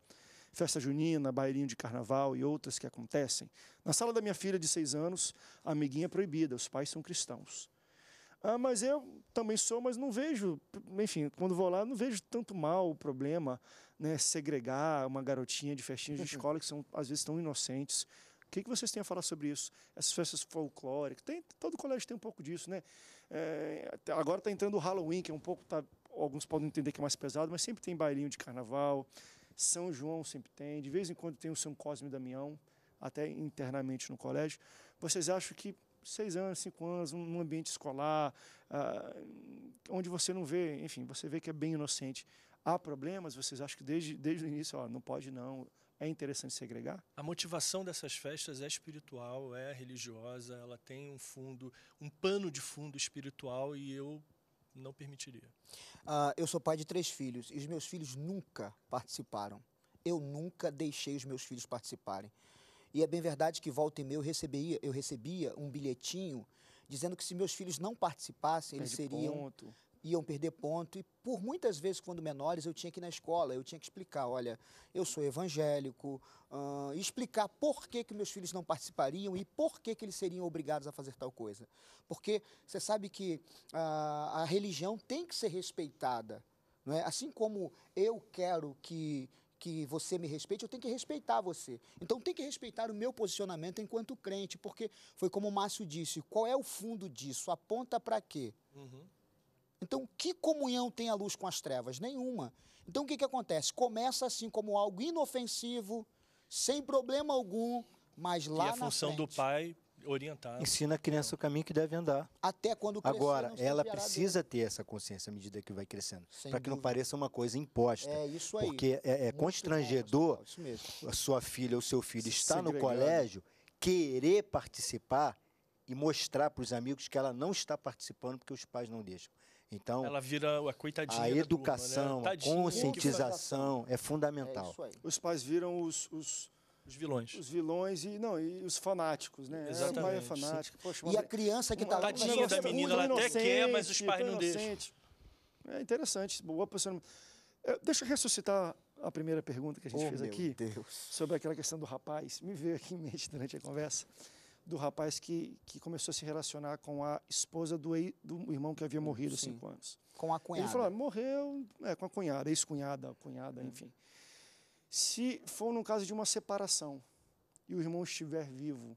festa junina, bailinho de carnaval e outras que acontecem. Na sala da minha filha de seis anos, a amiguinha é proibida, os pais são cristãos. Ah, mas eu também sou, mas não vejo, enfim, quando vou lá, não vejo tanto mal o problema, né, segregar uma garotinha de festinhas de uhum. escola que são às vezes tão inocentes. O que, que vocês têm a falar sobre isso? Essas festas folclóricas, tem, todo colégio tem um pouco disso, né? É, agora está entrando o Halloween, que é um pouco, tá, alguns podem entender que é mais pesado, mas sempre tem bailinho de carnaval, São João sempre tem, de vez em quando tem o São Cosme e Damião, até internamente no colégio. Vocês acham que seis anos, cinco anos, num ambiente escolar, ah, onde você não vê, enfim, você vê que é bem inocente. Há problemas? Vocês acham que desde, desde o início, ó, não pode não, é interessante segregar? A motivação dessas festas é espiritual, é religiosa, ela tem um fundo, um pano de fundo espiritual e eu não permitiria. Ah, eu sou pai de três filhos e os meus filhos nunca participaram. Eu nunca deixei os meus filhos participarem. E é bem verdade que volta e meia eu recebia, eu recebia um bilhetinho dizendo que se meus filhos não participassem, Perde eles seriam. Ponto. Iam perder ponto, e por muitas vezes, quando menores, eu tinha que ir na escola, eu tinha que explicar: olha, eu sou evangélico, uh, explicar por que, que meus filhos não participariam e por que, que eles seriam obrigados a fazer tal coisa. Porque você sabe que uh, a religião tem que ser respeitada, não é? assim como eu quero que que você me respeite, eu tenho que respeitar você. Então tem que respeitar o meu posicionamento enquanto crente, porque foi como o Márcio disse, qual é o fundo disso? Aponta para quê? Uhum. Então, que comunhão tem a luz com as trevas? Nenhuma. Então, o que, que acontece? Começa assim como algo inofensivo, sem problema algum, mas lá é na E a função do pai orientar. Ensina a criança o caminho que deve andar. Até quando crescer, Agora, ela precisa né? ter essa consciência à medida que vai crescendo. Para que não pareça uma coisa imposta. É isso aí. Porque é, é constrangedor bom, a sua filha ou seu filho estar no colégio, querer participar e mostrar para os amigos que ela não está participando porque os pais não deixam. Então, ela vira a coitadinha. A educação, turma, né? a conscientização é fundamental. É os pais viram os, os os vilões. Os vilões e não, e os fanáticos, né? Exatamente. É, é fanático. Poxa, e a criança que estava tá lá. Tadinha da menina, ela até quer, mas os pais não deixam. É interessante, boa pessoa. É, deixa eu ressuscitar a primeira pergunta que a gente oh, fez aqui Deus. sobre aquela questão do rapaz. Me veio aqui em mente durante a conversa do rapaz que, que começou a se relacionar com a esposa do, do irmão que havia morrido há cinco anos. Com a cunhada. Ele falou, ah, morreu é, com a cunhada, ex-cunhada, cunhada, cunhada hum. enfim. Se for no caso de uma separação e o irmão estiver vivo,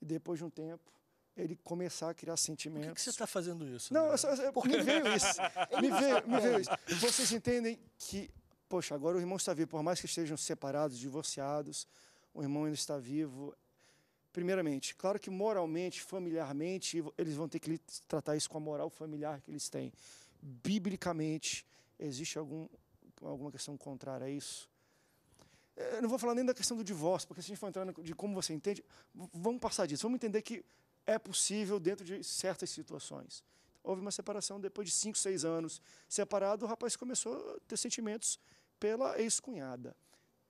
e depois de um tempo ele começar a criar sentimentos. Por que, que você está fazendo isso? Não, eu só, eu, me veio isso. Me veio, me veio isso. Vocês entendem que, poxa, agora o irmão está vivo, por mais que estejam separados, divorciados, o irmão ainda está vivo. Primeiramente, claro que moralmente, familiarmente, eles vão ter que tratar isso com a moral familiar que eles têm. Biblicamente, existe algum, alguma questão contrária a isso? Eu não vou falar nem da questão do divórcio, porque se a gente for entrar de como você entende, vamos passar disso. Vamos entender que é possível dentro de certas situações. Houve uma separação depois de 5, 6 anos. Separado, o rapaz começou a ter sentimentos pela ex-cunhada.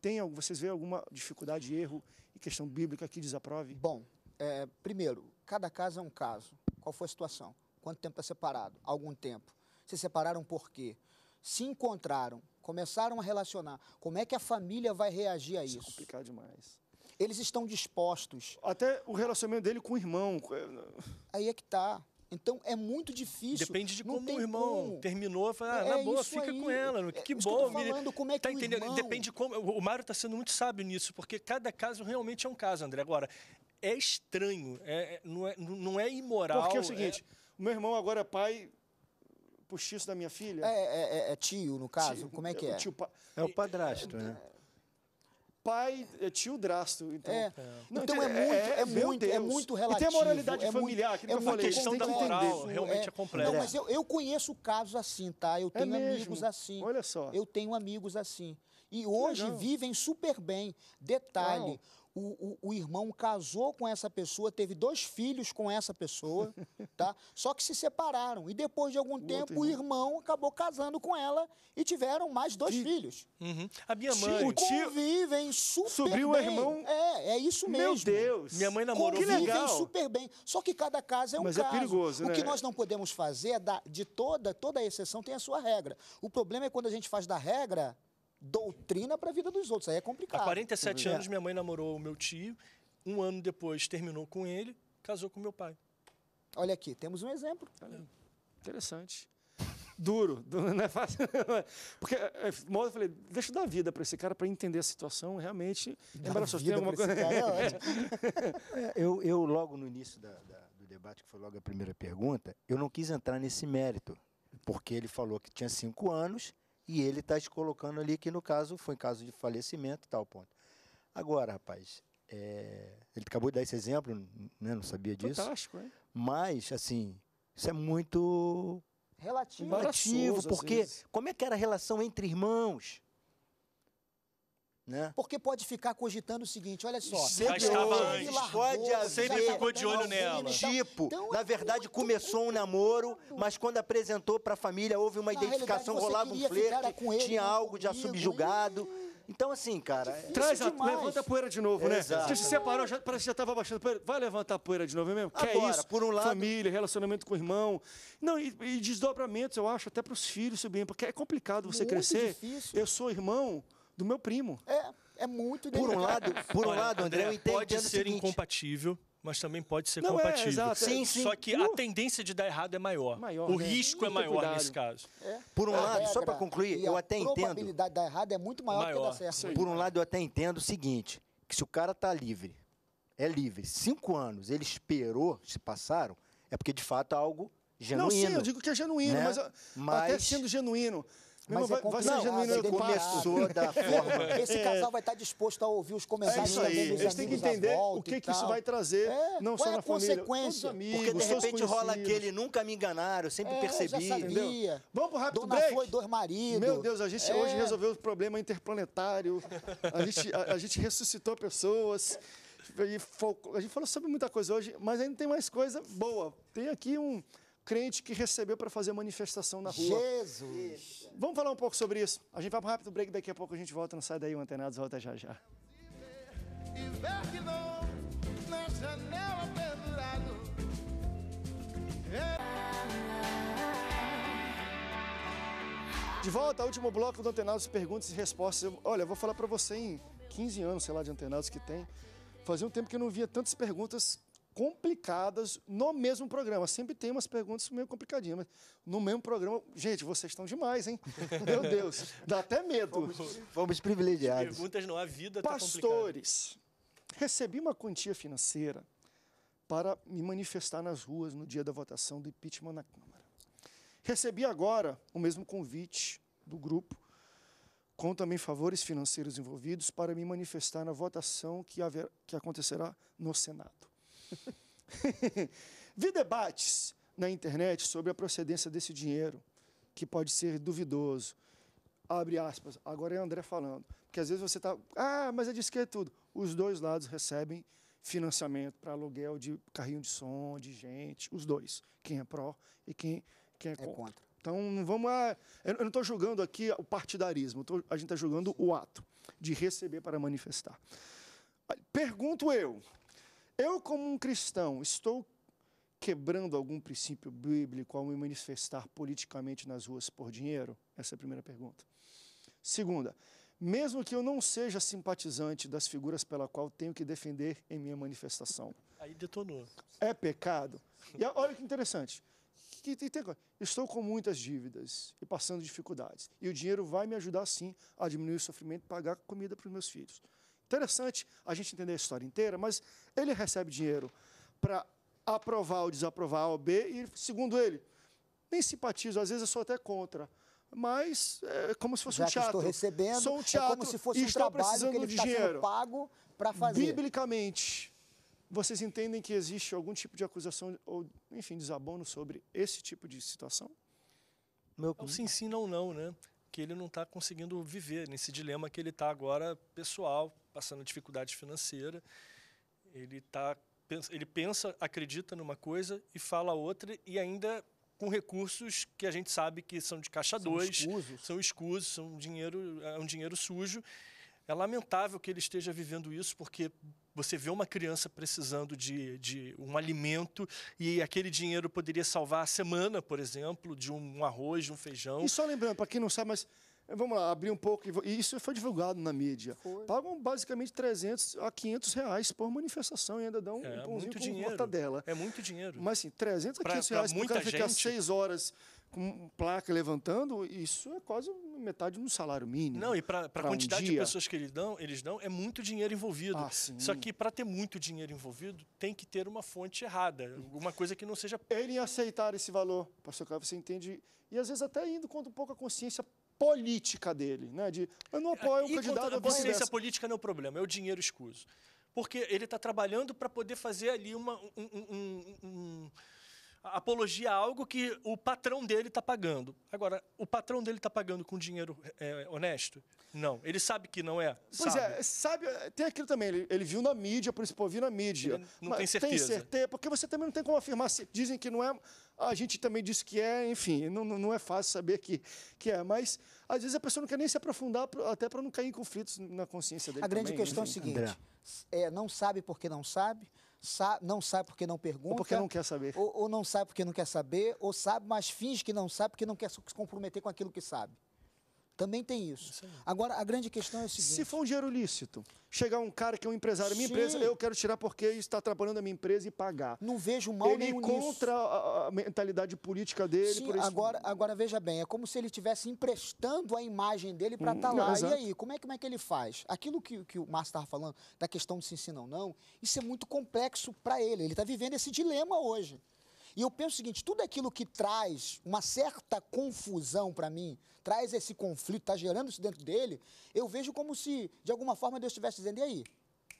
Tem, vocês veem alguma dificuldade, erro e questão bíblica que desaprove? Bom, é, primeiro, cada caso é um caso. Qual foi a situação? Quanto tempo está separado? Algum tempo. Se separaram por quê? Se encontraram, começaram a relacionar. Como é que a família vai reagir a isso? É isso é complicado demais. Eles estão dispostos. Até o relacionamento dele com o irmão. É, aí é que tá. Então é muito difícil. Depende de como o irmão como. terminou. Fala, ah, é, na boa, fica aí. com ela. Que é, bom. Falando, como é tá que tá entendendo? Irmão... Depende de como. O Mário está sendo muito sábio nisso, porque cada caso realmente é um caso, André. Agora, é estranho. É, é não, é, não é imoral. Porque é o seguinte: o meu irmão agora é pai postiço da minha filha. É, é, é, é tio, no caso? Tio, Como é que é? é? Tio, é o padrasto, é, né? Pai, tio drasto. Então, é. Não, então é muito, é, muito, é muito relativo. E tem a moralidade familiar, que é eu falei. A questão então tá da moral realmente é, completa. Não, mas eu, eu conheço casos assim, tá? Eu tenho amigos assim. Olha só. Eu tenho amigos assim. E hoje vivem super bem. Detalhe, o, o, o, irmão casou com essa pessoa, teve dois filhos com essa pessoa, tá? Só que se separaram. E depois de algum o tempo, o irmão. acabou casando com ela e tiveram mais dois e... filhos. Uhum. A minha mãe. Se tio... convivem super Subiu bem. irmão. É, é isso mesmo. Meu Deus. Minha mãe namorou. Convivem que legal. super bem. Só que cada caso é um Mas é caso. É perigoso, né? O que né? nós não podemos fazer é dar, de toda, toda exceção tem a sua regra. O problema é quando a gente faz da regra doutrina para a vida dos outros. Aí é complicado. Há 47 anos, minha mãe namorou o meu tio. Um ano depois, terminou com ele, casou com meu pai. Olha aqui, temos um exemplo. Interessante. Duro, duro, não é fácil. Porque, eh, modo eu falei, deixa eu dar vida para esse cara para entender a situação, realmente. Lembrar se alguma coisa. É eu, eu, logo no início da, da, do debate, que foi logo a primeira pergunta, eu não quis entrar nesse mérito, porque ele falou que tinha cinco anos e ele está te colocando ali que, no caso, foi em caso de falecimento e tal ponto. Agora, rapaz, é, ele acabou de dar esse exemplo, né, não sabia disso. Fantástico, hein? Mas, assim, isso é muito relativo, relativo porque como é que era a relação entre irmãos? Né? Porque pode ficar cogitando o seguinte, olha só. Sempre estava antes. Pode haver, sempre ficou de olho então, nela. Então, tipo, então, na verdade então, começou um namoro, mas quando apresentou para a família houve uma na identificação, rolava um flerte, tinha algo já subjugado. Então, assim, cara. É traz a, levanta a poeira de novo, né? Você se separou, já, parece que já estava baixando poeira. Vai levantar a poeira de novo é mesmo? Agora, que é isso? Por um lado. Família, relacionamento com o irmão. Não, e, e desdobramentos, eu acho, até para os filhos, bem porque é complicado você Muito crescer. Difícil. Eu sou irmão do meu primo. É, é muito Por um lado, por um Olha, lado, André, André, eu Pode ser incompatível mas também pode ser não, é, compatível. É, exato. Sim, sim. Só que uh. a tendência de dar errado é maior. maior o né? risco é maior cuidado. nesse caso. É. Por um é a lado, só para concluir, eu até entendo. A probabilidade de dar errado é muito maior, maior. que dar certo. Por um lado, eu até entendo o seguinte: que se o cara tá livre, é livre, cinco anos, ele esperou, se passaram, é porque de fato é algo genuíno. Não, sim, eu digo que é genuíno, né? mas, mas, até sendo genuíno, mas não, já é vai ser genuíno da forma. Esse é. casal vai estar disposto a ouvir os é comentários é isso aí. Eles têm que entender o que, que isso vai trazer, é. não Qual só é a na consequência? Família, Porque de repente rola aquele nunca me enganaram, sempre é, percebi. Eu sabia. Vamos pro rápido Dona break. Foi dois maridos. Meu Deus, a gente é. hoje resolveu o problema interplanetário. A gente, a, a gente ressuscitou pessoas. A gente falou sobre muita coisa hoje, mas ainda tem mais coisa boa. Tem aqui um crente que recebeu para fazer manifestação na rua. Jesus! Vamos falar um pouco sobre isso. A gente vai para um rápido break, daqui a pouco a gente volta. Não sai daí, o Antenados volta já já. É. De volta ao último bloco do Antenados Perguntas e Respostas. Olha, eu vou falar para você em 15 anos, sei lá, de Antenados que tem. Fazia um tempo que eu não via tantas perguntas complicadas no mesmo programa. Sempre tem umas perguntas meio complicadinhas, mas no mesmo programa. Gente, vocês estão demais, hein? Meu Deus, dá até medo. Fomos, Fomos privilegiados. Perguntas não, a vida tá Pastores, recebi uma quantia financeira para me manifestar nas ruas no dia da votação do impeachment na Câmara. Recebi agora o mesmo convite do grupo, com também favores financeiros envolvidos, para me manifestar na votação que, haver, que acontecerá no Senado. Vi debates na internet sobre a procedência desse dinheiro, que pode ser duvidoso. Abre aspas, agora é André falando. Porque às vezes você está. Ah, mas é de esquerda tudo. Os dois lados recebem financiamento para aluguel de carrinho de som, de gente, os dois. Quem é pró e quem, quem é, é contra. Então, não vamos. A, ah, eu não estou julgando aqui o partidarismo, tô, a gente está julgando o ato de receber para manifestar. Pergunto eu, eu, como um cristão, estou quebrando algum princípio bíblico ao me manifestar politicamente nas ruas por dinheiro? Essa é a primeira pergunta. Segunda, mesmo que eu não seja simpatizante das figuras pela qual tenho que defender em minha manifestação. Aí detonou. É pecado? E olha que interessante. Estou com muitas dívidas e passando dificuldades. E o dinheiro vai me ajudar, sim, a diminuir o sofrimento e pagar comida para os meus filhos. Interessante a gente entender a história inteira, mas ele recebe dinheiro para aprovar ou desaprovar A ou B, e, segundo ele, nem simpatizo, às vezes eu sou até contra. Mas é como se fosse Já um teatro. Estou recebendo, sou um é teatro, é como se fosse um trabalho precisando que ele de tá dinheiro. pago para fazer. Biblicamente, vocês entendem que existe algum tipo de acusação ou, enfim, desabono sobre esse tipo de situação? Meu... Não se ensina ou não, né? Que ele não está conseguindo viver nesse dilema que ele está agora pessoal, passando dificuldade financeira. Ele tá ele pensa, acredita numa coisa e fala outra e ainda com recursos que a gente sabe que são de caixa são dois, escusos. são escusos, são dinheiro, é um dinheiro sujo. É lamentável que ele esteja vivendo isso, porque você vê uma criança precisando de, de um alimento e aquele dinheiro poderia salvar a semana, por exemplo, de um arroz, de um feijão. E só lembrando, para quem não sabe, mas é, vamos lá, abrir um pouco. E isso foi divulgado na mídia. Foi. Pagam basicamente 300 a 500 reais por manifestação e ainda dão é, um pãozinho muito dinheiro. mortadela. É muito dinheiro. Mas assim, 300 a 500 reais por o cara gente... ficar seis horas com placa levantando, isso é quase metade do salário mínimo. Não, e para a quantidade um de pessoas que eles dão, eles dão, é muito dinheiro envolvido. Ah, Só que para ter muito dinheiro envolvido, tem que ter uma fonte errada, alguma coisa que não seja... Ele aceitar esse valor, pastor Carlos, você entende? E às vezes até indo contra um pouco a consciência política dele, né? De eu não apoio o um candidato. A consciência política não é o problema, é o dinheiro escuso, porque ele está trabalhando para poder fazer ali uma um, um, apologia a algo que o patrão dele está pagando. Agora, o patrão dele está pagando com dinheiro é, honesto? Não. Ele sabe que não é. Pois é, sabe. é, sabe, tem aquilo também. Ele, ele viu na mídia, por isso, pô, viu na mídia. Ele não Mas tem certeza. Tem certeza, porque você também não tem como afirmar. Se dizem que não é, a gente também diz que é, enfim, não, não é fácil saber que, que é. Mas, às vezes, a pessoa não quer nem se aprofundar, até para não cair em conflitos na consciência dele. A grande também, questão enfim. é a seguinte: é, não sabe porque não sabe sa não sabe porque não pergunta. Ou porque não quer saber. Ou, ou não sabe porque não quer saber, ou sabe, mas finge que não sabe porque não quer se comprometer com aquilo que sabe. Também tem isso. Agora, a grande questão é o seguinte... Se for um dinheiro lícito, chegar um cara que é um empresário, minha Sim. empresa, eu quero tirar porque está atrapalhando a minha empresa e pagar. Não vejo mal ele nenhum Ele contra a, mentalidade política dele. Sim, agora, agora veja bem, é como se ele estivesse emprestando a imagem dele para estar hum, tá lá. e aí, como é, como é que ele faz? Aquilo que, que o Márcio estava falando, da questão de se ensinar ou não, isso é muito complexo para ele. Ele está vivendo esse dilema hoje. E eu penso o seguinte: tudo aquilo que traz uma certa confusão para mim, traz esse conflito, está gerando isso dentro dele, eu vejo como se, de alguma forma, Deus estivesse dizendo, e aí?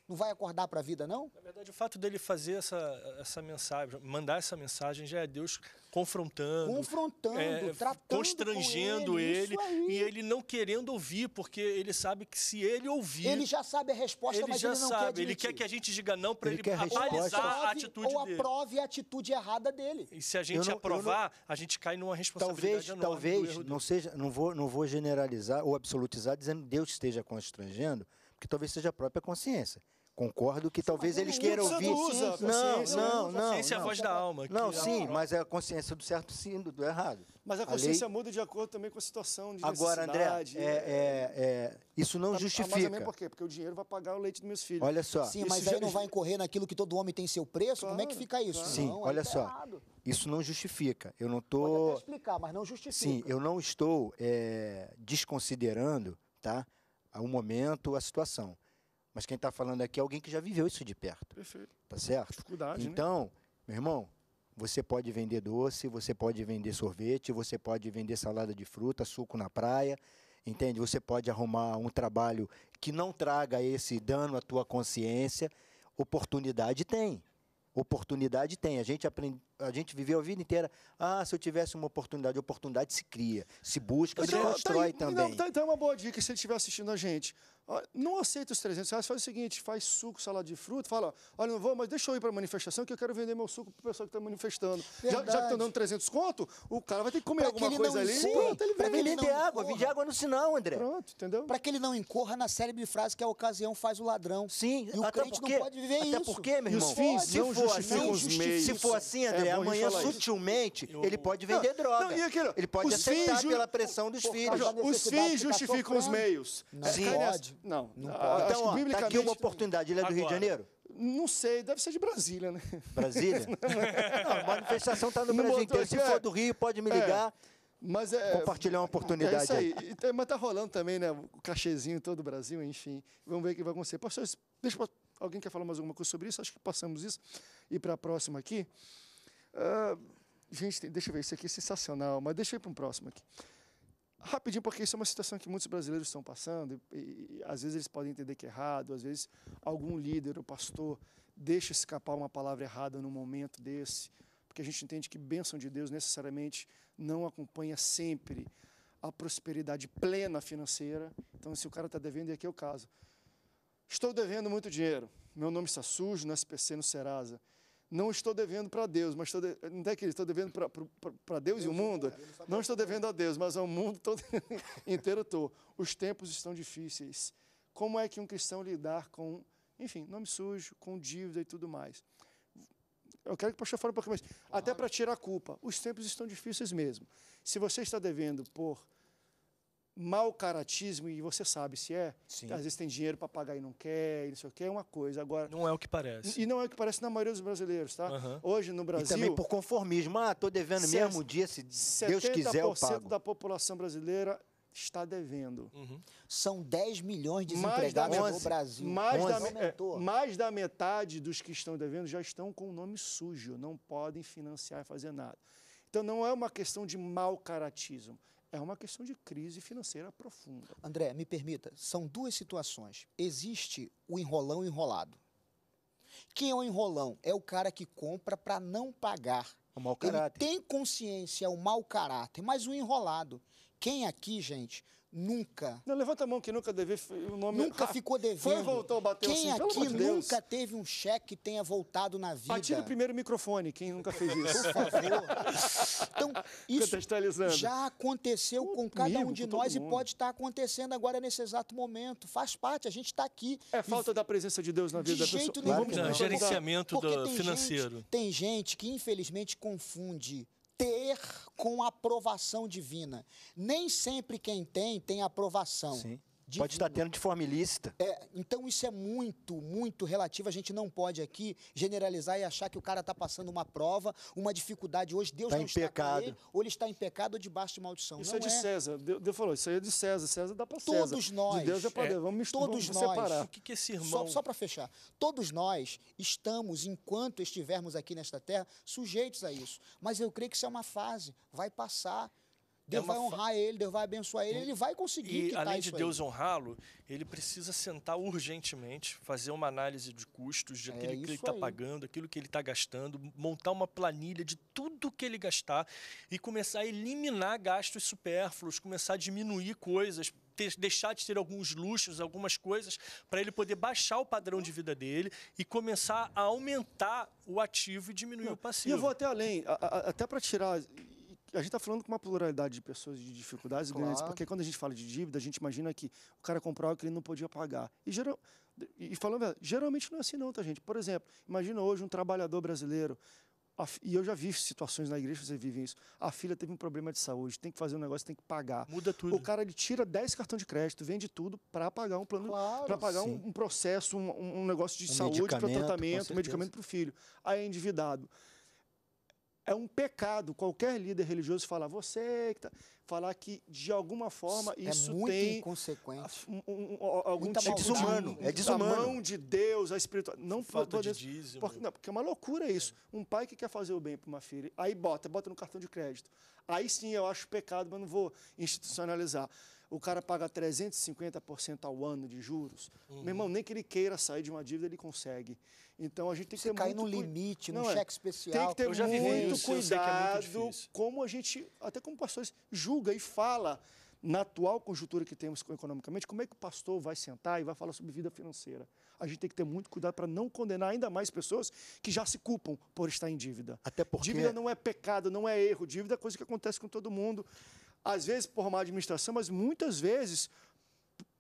não vai acordar para a vida, não? Na verdade, o fato dele fazer essa, essa mensagem, mandar essa mensagem, já é Deus confrontando. Confrontando, é, tratando. Constrangendo ele, ele e ele não querendo ouvir, porque ele sabe que se ele ouvir. Ele já sabe a resposta, ele mas já ele não sabe. Quer ele quer que a gente diga não para ele, ele apalizar a, a atitude ou dele. Ou aprove a atitude errada dele. E se a gente não, aprovar, não... a gente cai numa responsabilidade talvez, enorme. Talvez, não, seja, não, vou, não vou generalizar ou absolutizar dizendo que Deus esteja constrangendo, porque talvez seja a própria consciência. Concordo que é talvez eles queiram ouvir. Não, não, é não, não. Consciência é a voz da alma. Não, é sim, mas é a consciência do certo sim, do, do errado. Mas a consciência muda de acordo também com a situação de Agora, André, é, isso não tá, tá, justifica. Mas por quê? Porque o dinheiro vai pagar o leite dos meus filhos. Olha só. Sim, mas aí não vai incorrer naquilo que todo homem tem seu preço? Como é que fica isso? Sim, olha tá só. Isso não justifica. Eu não estou. explicar, mas não justifica. Sim, eu não estou desconsiderando, tá? o momento, a situação. Mas quem está falando aqui é alguém que já viveu isso de perto. Perfeito. Tá certo? Dificuldade. Né? Então, né? meu irmão, você pode vender doce, você pode vender sorvete, você pode vender salada de fruta, suco na praia, entende? Você pode arrumar um trabalho que não traga esse dano à tua consciência. Oportunidade tem. Oportunidade tem. A gente aprende, a gente viveu a vida inteira. Ah, se eu tivesse uma oportunidade, oportunidade se cria, se busca, se é, tá constrói tá aí, também. Não, tá, então é uma boa dica se ele estiver assistindo a gente. Não aceita os 300 reais, faz o seguinte, faz suco, salada de fruta, fala, olha, não vou, mas deixa eu ir para a manifestação que eu quero vender meu suco para o pessoal que está manifestando. Já, já que estão dando 300 conto, o cara vai ter que comer pra alguma que coisa ali. Sim, pronto, ele vende. Ele vende água, vende água no sinal, André. Pronto, entendeu? Para que ele não incorra na célebre frase que a ocasião faz o ladrão. Sim, e o até crente porque, não pode viver até isso. Até porque, meu irmão, fins, se, for assim, os meios. se for assim, André, é amanhã sutilmente eu... ele pode vender não, droga. Não, e aquilo, ele pode aceitar fins, pela pressão dos filhos. Os fins tá justificam os meios. É, Sim, pode. Não. Não ah, pode. Então, ó, biblicamente... tá aqui uma oportunidade. Ele é do Agora. Rio de Janeiro? Não sei, deve ser de Brasília, né? Brasília? não, a manifestação está no não Brasil inteiro. Se é. for do Rio, pode me ligar. É. Mas é, Compartilhar uma oportunidade. É isso aí. aí. Então, mas tá rolando também, né? O cachezinho todo o Brasil, enfim. Vamos ver o que vai acontecer. Pastor, deixa alguém quer falar mais alguma coisa sobre isso? Acho que passamos isso. E para a próxima aqui. Uh, gente, deixa eu ver, isso aqui é sensacional, mas deixa eu ir para um próximo aqui rapidinho, porque isso é uma situação que muitos brasileiros estão passando, e, e, e, às vezes eles podem entender que é errado, às vezes algum líder ou pastor deixa escapar uma palavra errada num momento desse, porque a gente entende que bênção de Deus necessariamente não acompanha sempre a prosperidade plena financeira. Então, se o cara está devendo, e aqui é o caso. Estou devendo muito dinheiro, meu nome está sujo no SPC, no Serasa não estou devendo para Deus, mas estou de... não é que estou devendo para Deus, Deus e o mundo? Não, não estou devendo a Deus, mas ao mundo todo inteiro estou. Os tempos estão difíceis. Como é que um cristão lidar com, enfim, nome sujo, com dívida e tudo mais? Eu quero que o pastor fale um pouco mais. Claro. Até para tirar a culpa. Os tempos estão difíceis mesmo. Se você está devendo por Mal caratismo, e você sabe se é, Sim. às vezes tem dinheiro para pagar e não quer, e não sei o que, é uma coisa. Agora, não é o que parece. E não é o que parece na maioria dos brasileiros, tá? Uhum. Hoje no Brasil. E também por conformismo. Ah, tô devendo mesmo dia, se Deus quiser, eu pago. 70% da população brasileira está devendo. Uhum. São 10 milhões de desempregados no Brasil. Mais da, é, mais da metade dos que estão devendo já estão com o nome sujo, não podem financiar e fazer nada. Então não é uma questão de mau caratismo, é uma questão de crise financeira profunda. André, me permita, são duas situações. Existe o enrolão enrolado. Quem é o enrolão? É o cara que compra para não pagar. É o mau caráter. Ele tem consciência, é o mau caráter, mas o enrolado. Quem aqui, gente, Nunca. Não, levanta a mão que nunca deve o nome. Nunca ah, ficou devendo. Foi, voltou, bateu Quem assim, aqui de nunca teve um cheque que tenha voltado na vida? Atira o primeiro microfone, quem nunca fez isso? Por favor. Então, isso já aconteceu com, com cada um de nós e pode estar acontecendo agora nesse exato momento. Faz parte, a gente está aqui. É falta e... da presença de Deus na vida de da pessoa. jeito nenhum. Claro não, não. gerenciamento do tem financeiro. Gente, tem gente que, infelizmente, confunde ter com aprovação divina. Nem sempre quem tem tem aprovação. Sim. Divino. Pode estar tendo de forma ilícita. É, então isso é muito, muito relativo. A gente não pode aqui generalizar e achar que o cara está passando uma prova, uma dificuldade hoje. Deus tá não em está pecado. com ele, ou ele está em pecado ou debaixo de maldição. Isso é não é de é. César. Deus falou, isso aí é de César. César dá para César. Todos nós. De Deus é para Deus. Vamos misturar, todos vamos nós, separar. O que, esse irmão... Só, só para fechar. Todos nós estamos, enquanto estivermos aqui nesta terra, sujeitos a isso. Mas eu creio que isso é uma fase. Vai passar. É Deus é vai honrar fa... ele, Deus vai abençoar ele, e, ele vai conseguir. E além de Deus honrá-lo, ele precisa sentar urgentemente, fazer uma análise de custos, de é aquilo é que ele está pagando, aquilo que ele está gastando, montar uma planilha de tudo que ele gastar e começar a eliminar gastos supérfluos, começar a diminuir coisas, ter, deixar de ter alguns luxos, algumas coisas, para ele poder baixar o padrão de vida dele e começar a aumentar o ativo e diminuir Não, o passivo. E eu vou até além, a, a, até para tirar a gente está falando com uma pluralidade de pessoas de dificuldades, claro. porque quando a gente fala de dívida, a gente imagina que o cara comprou algo que ele não podia pagar. E, geral, e falando, geralmente não é assim não, tá, gente? Por exemplo, imagina hoje um trabalhador brasileiro, e eu já vi situações na igreja, vocês vivem isso. A filha teve um problema de saúde, tem que fazer um negócio, tem que pagar. Muda tudo. O cara ele tira 10 cartões de crédito, vende tudo para pagar um plano, claro, para pagar um, um, processo, um, um, negócio de um saúde para tratamento, medicamento para o filho. Aí é endividado é um pecado qualquer líder religioso falar você que tá, falar que de alguma forma é isso é muito tem inconsequente. Um, um, um, algum Muita tipo é desumano é desumano a mão de Deus a espiritual não falta de dízimo. Porque, não, porque é uma loucura isso é. um pai que quer fazer o bem para uma filha aí bota bota no cartão de crédito aí sim eu acho pecado mas não vou institucionalizar o cara paga 350% ao ano de juros. Uhum. Meu irmão, nem que ele queira sair de uma dívida, ele consegue. Então a gente tem que Você ter cai muito... no limite, não, num é. cheque especial. Tem que ter muito isso, cuidado é muito como a gente, até como pastores, julga e fala na atual conjuntura que temos economicamente, como é que o pastor vai sentar e vai falar sobre vida financeira? A gente tem que ter muito cuidado para não condenar ainda mais pessoas que já se culpam por estar em dívida. Até porque... Dívida não é pecado, não é erro. Dívida é coisa que acontece com todo mundo às vezes por má administração, mas muitas vezes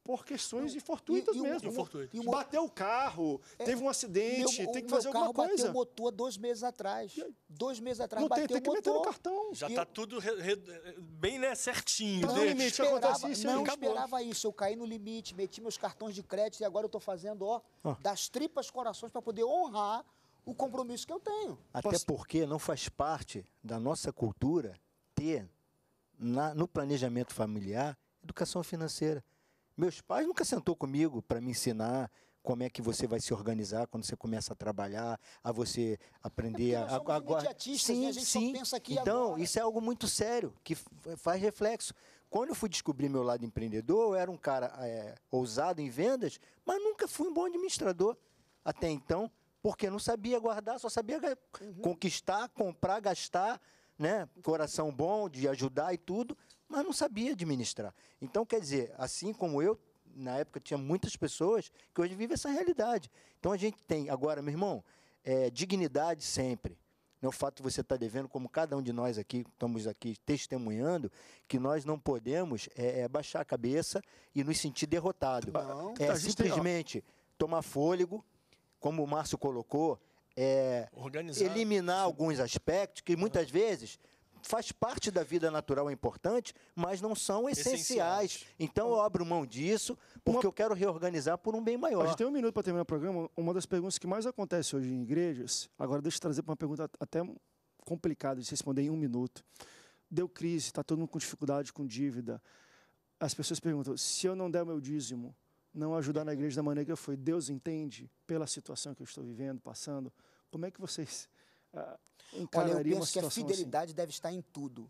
por questões fortuitas e, e mesmo. Fortuitas. Uma... Bateu o carro, é, teve um acidente, meu, tem que fazer alguma coisa. Bateu o motor dois meses atrás. Dois meses atrás não, bateu tem, tem o motor. Tem que meter no cartão. Já está tudo re, re, bem né, certinho. Tá não, né? limite, esperava, isso, não esperava isso. Eu caí no limite, meti meus cartões de crédito e agora eu estou fazendo ó, ah. das tripas corações para poder honrar o compromisso que eu tenho. Até Posso... porque não faz parte da nossa cultura ter na, no planejamento familiar, educação financeira. Meus pais nunca sentou comigo para me ensinar como é que você vai se organizar quando você começa a trabalhar, a você aprender é nós a, a, sim, né? a gente sim. só pensa aqui Então, agora. isso é algo muito sério, que faz reflexo. Quando eu fui descobrir meu lado empreendedor, eu era um cara é, ousado em vendas, mas nunca fui um bom administrador até então, porque não sabia guardar, só sabia uhum. conquistar, comprar, gastar né? Coração bom de ajudar e tudo, mas não sabia administrar. Então, quer dizer, assim como eu, na época tinha muitas pessoas que hoje vivem essa realidade. Então a gente tem, agora, meu irmão, é, dignidade sempre. Né, o fato de você estar tá devendo, como cada um de nós aqui estamos aqui testemunhando, que nós não podemos é, é baixar a cabeça e nos sentir derrotado. é tá, simplesmente tomar fôlego, como o Márcio colocou, é, eliminar alguns aspectos que muitas vezes faz parte da vida natural é importante, mas não são essenciais. essenciais. Então eu abro mão disso porque uma... eu quero reorganizar por um bem maior. A gente tem um minuto para terminar o programa. Uma das perguntas que mais acontece hoje em igrejas, agora deixa eu trazer para uma pergunta até complicada de se responder em um minuto. Deu crise, está todo mundo com dificuldade, com dívida. As pessoas perguntam: se eu não der o meu dízimo, não ajudar na igreja da maneira que eu fui. Deus entende pela situação que eu estou vivendo, passando. Como é que vocês ah, encarariam Olha, eu penso que a assim? fidelidade assim? deve estar em tudo.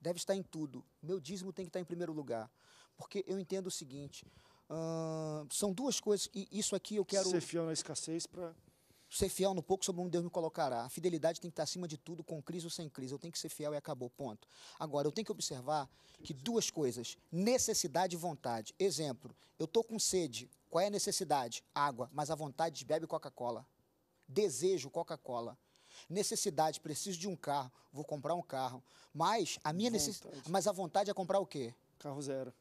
Deve estar em tudo. Meu dízimo tem que estar em primeiro lugar. Porque eu entendo o seguinte, Uh, são duas coisas, e isso aqui eu quero. Ser fiel na escassez para ser fiel no pouco sobre onde Deus me colocará. A fidelidade tem que estar acima de tudo, com crise ou sem crise. Eu tenho que ser fiel e acabou, ponto. Agora, eu tenho que observar que duas coisas, necessidade e vontade. Exemplo, eu estou com sede. Qual é a necessidade? Água, mas a vontade bebe Coca-Cola. Desejo Coca-Cola. Necessidade, preciso de um carro, vou comprar um carro. Mas a minha necessidade, mas a vontade é comprar o quê? Carro zero.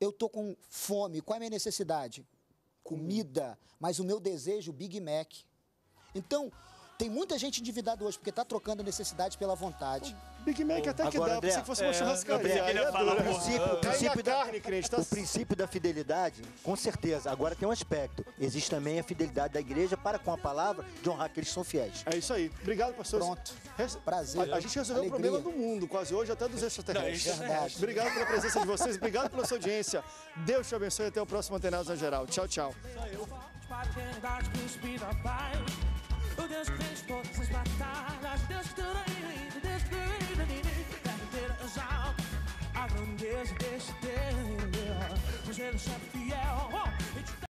Eu estou com fome, qual é a minha necessidade? Comida, mas o meu desejo, Big Mac. Então, tem muita gente endividada hoje, porque está trocando a necessidade pela vontade. O Big Mac até Agora, que dá, André, que fosse uma é, churrascaria. É tá o assim. princípio, da, fidelidade, com certeza. Agora tem um aspecto. Existe também a fidelidade da igreja para com a palavra de honrar aqueles que são fiéis. É isso aí. Obrigado, pastor. Pronto. Prazer. A, a gente resolveu o problema do mundo, quase hoje, até dos extraterrestres. Não, é Obrigado pela presença de vocês, obrigado pela sua audiência. Deus te abençoe até o próximo Antenados na Geral. Tchau, tchau. Deus fez todas as batalhas, Deus tudo em Deus tudo em mim. Verdadeiro exalta a grandeza deste Deus, pois ele é fiel.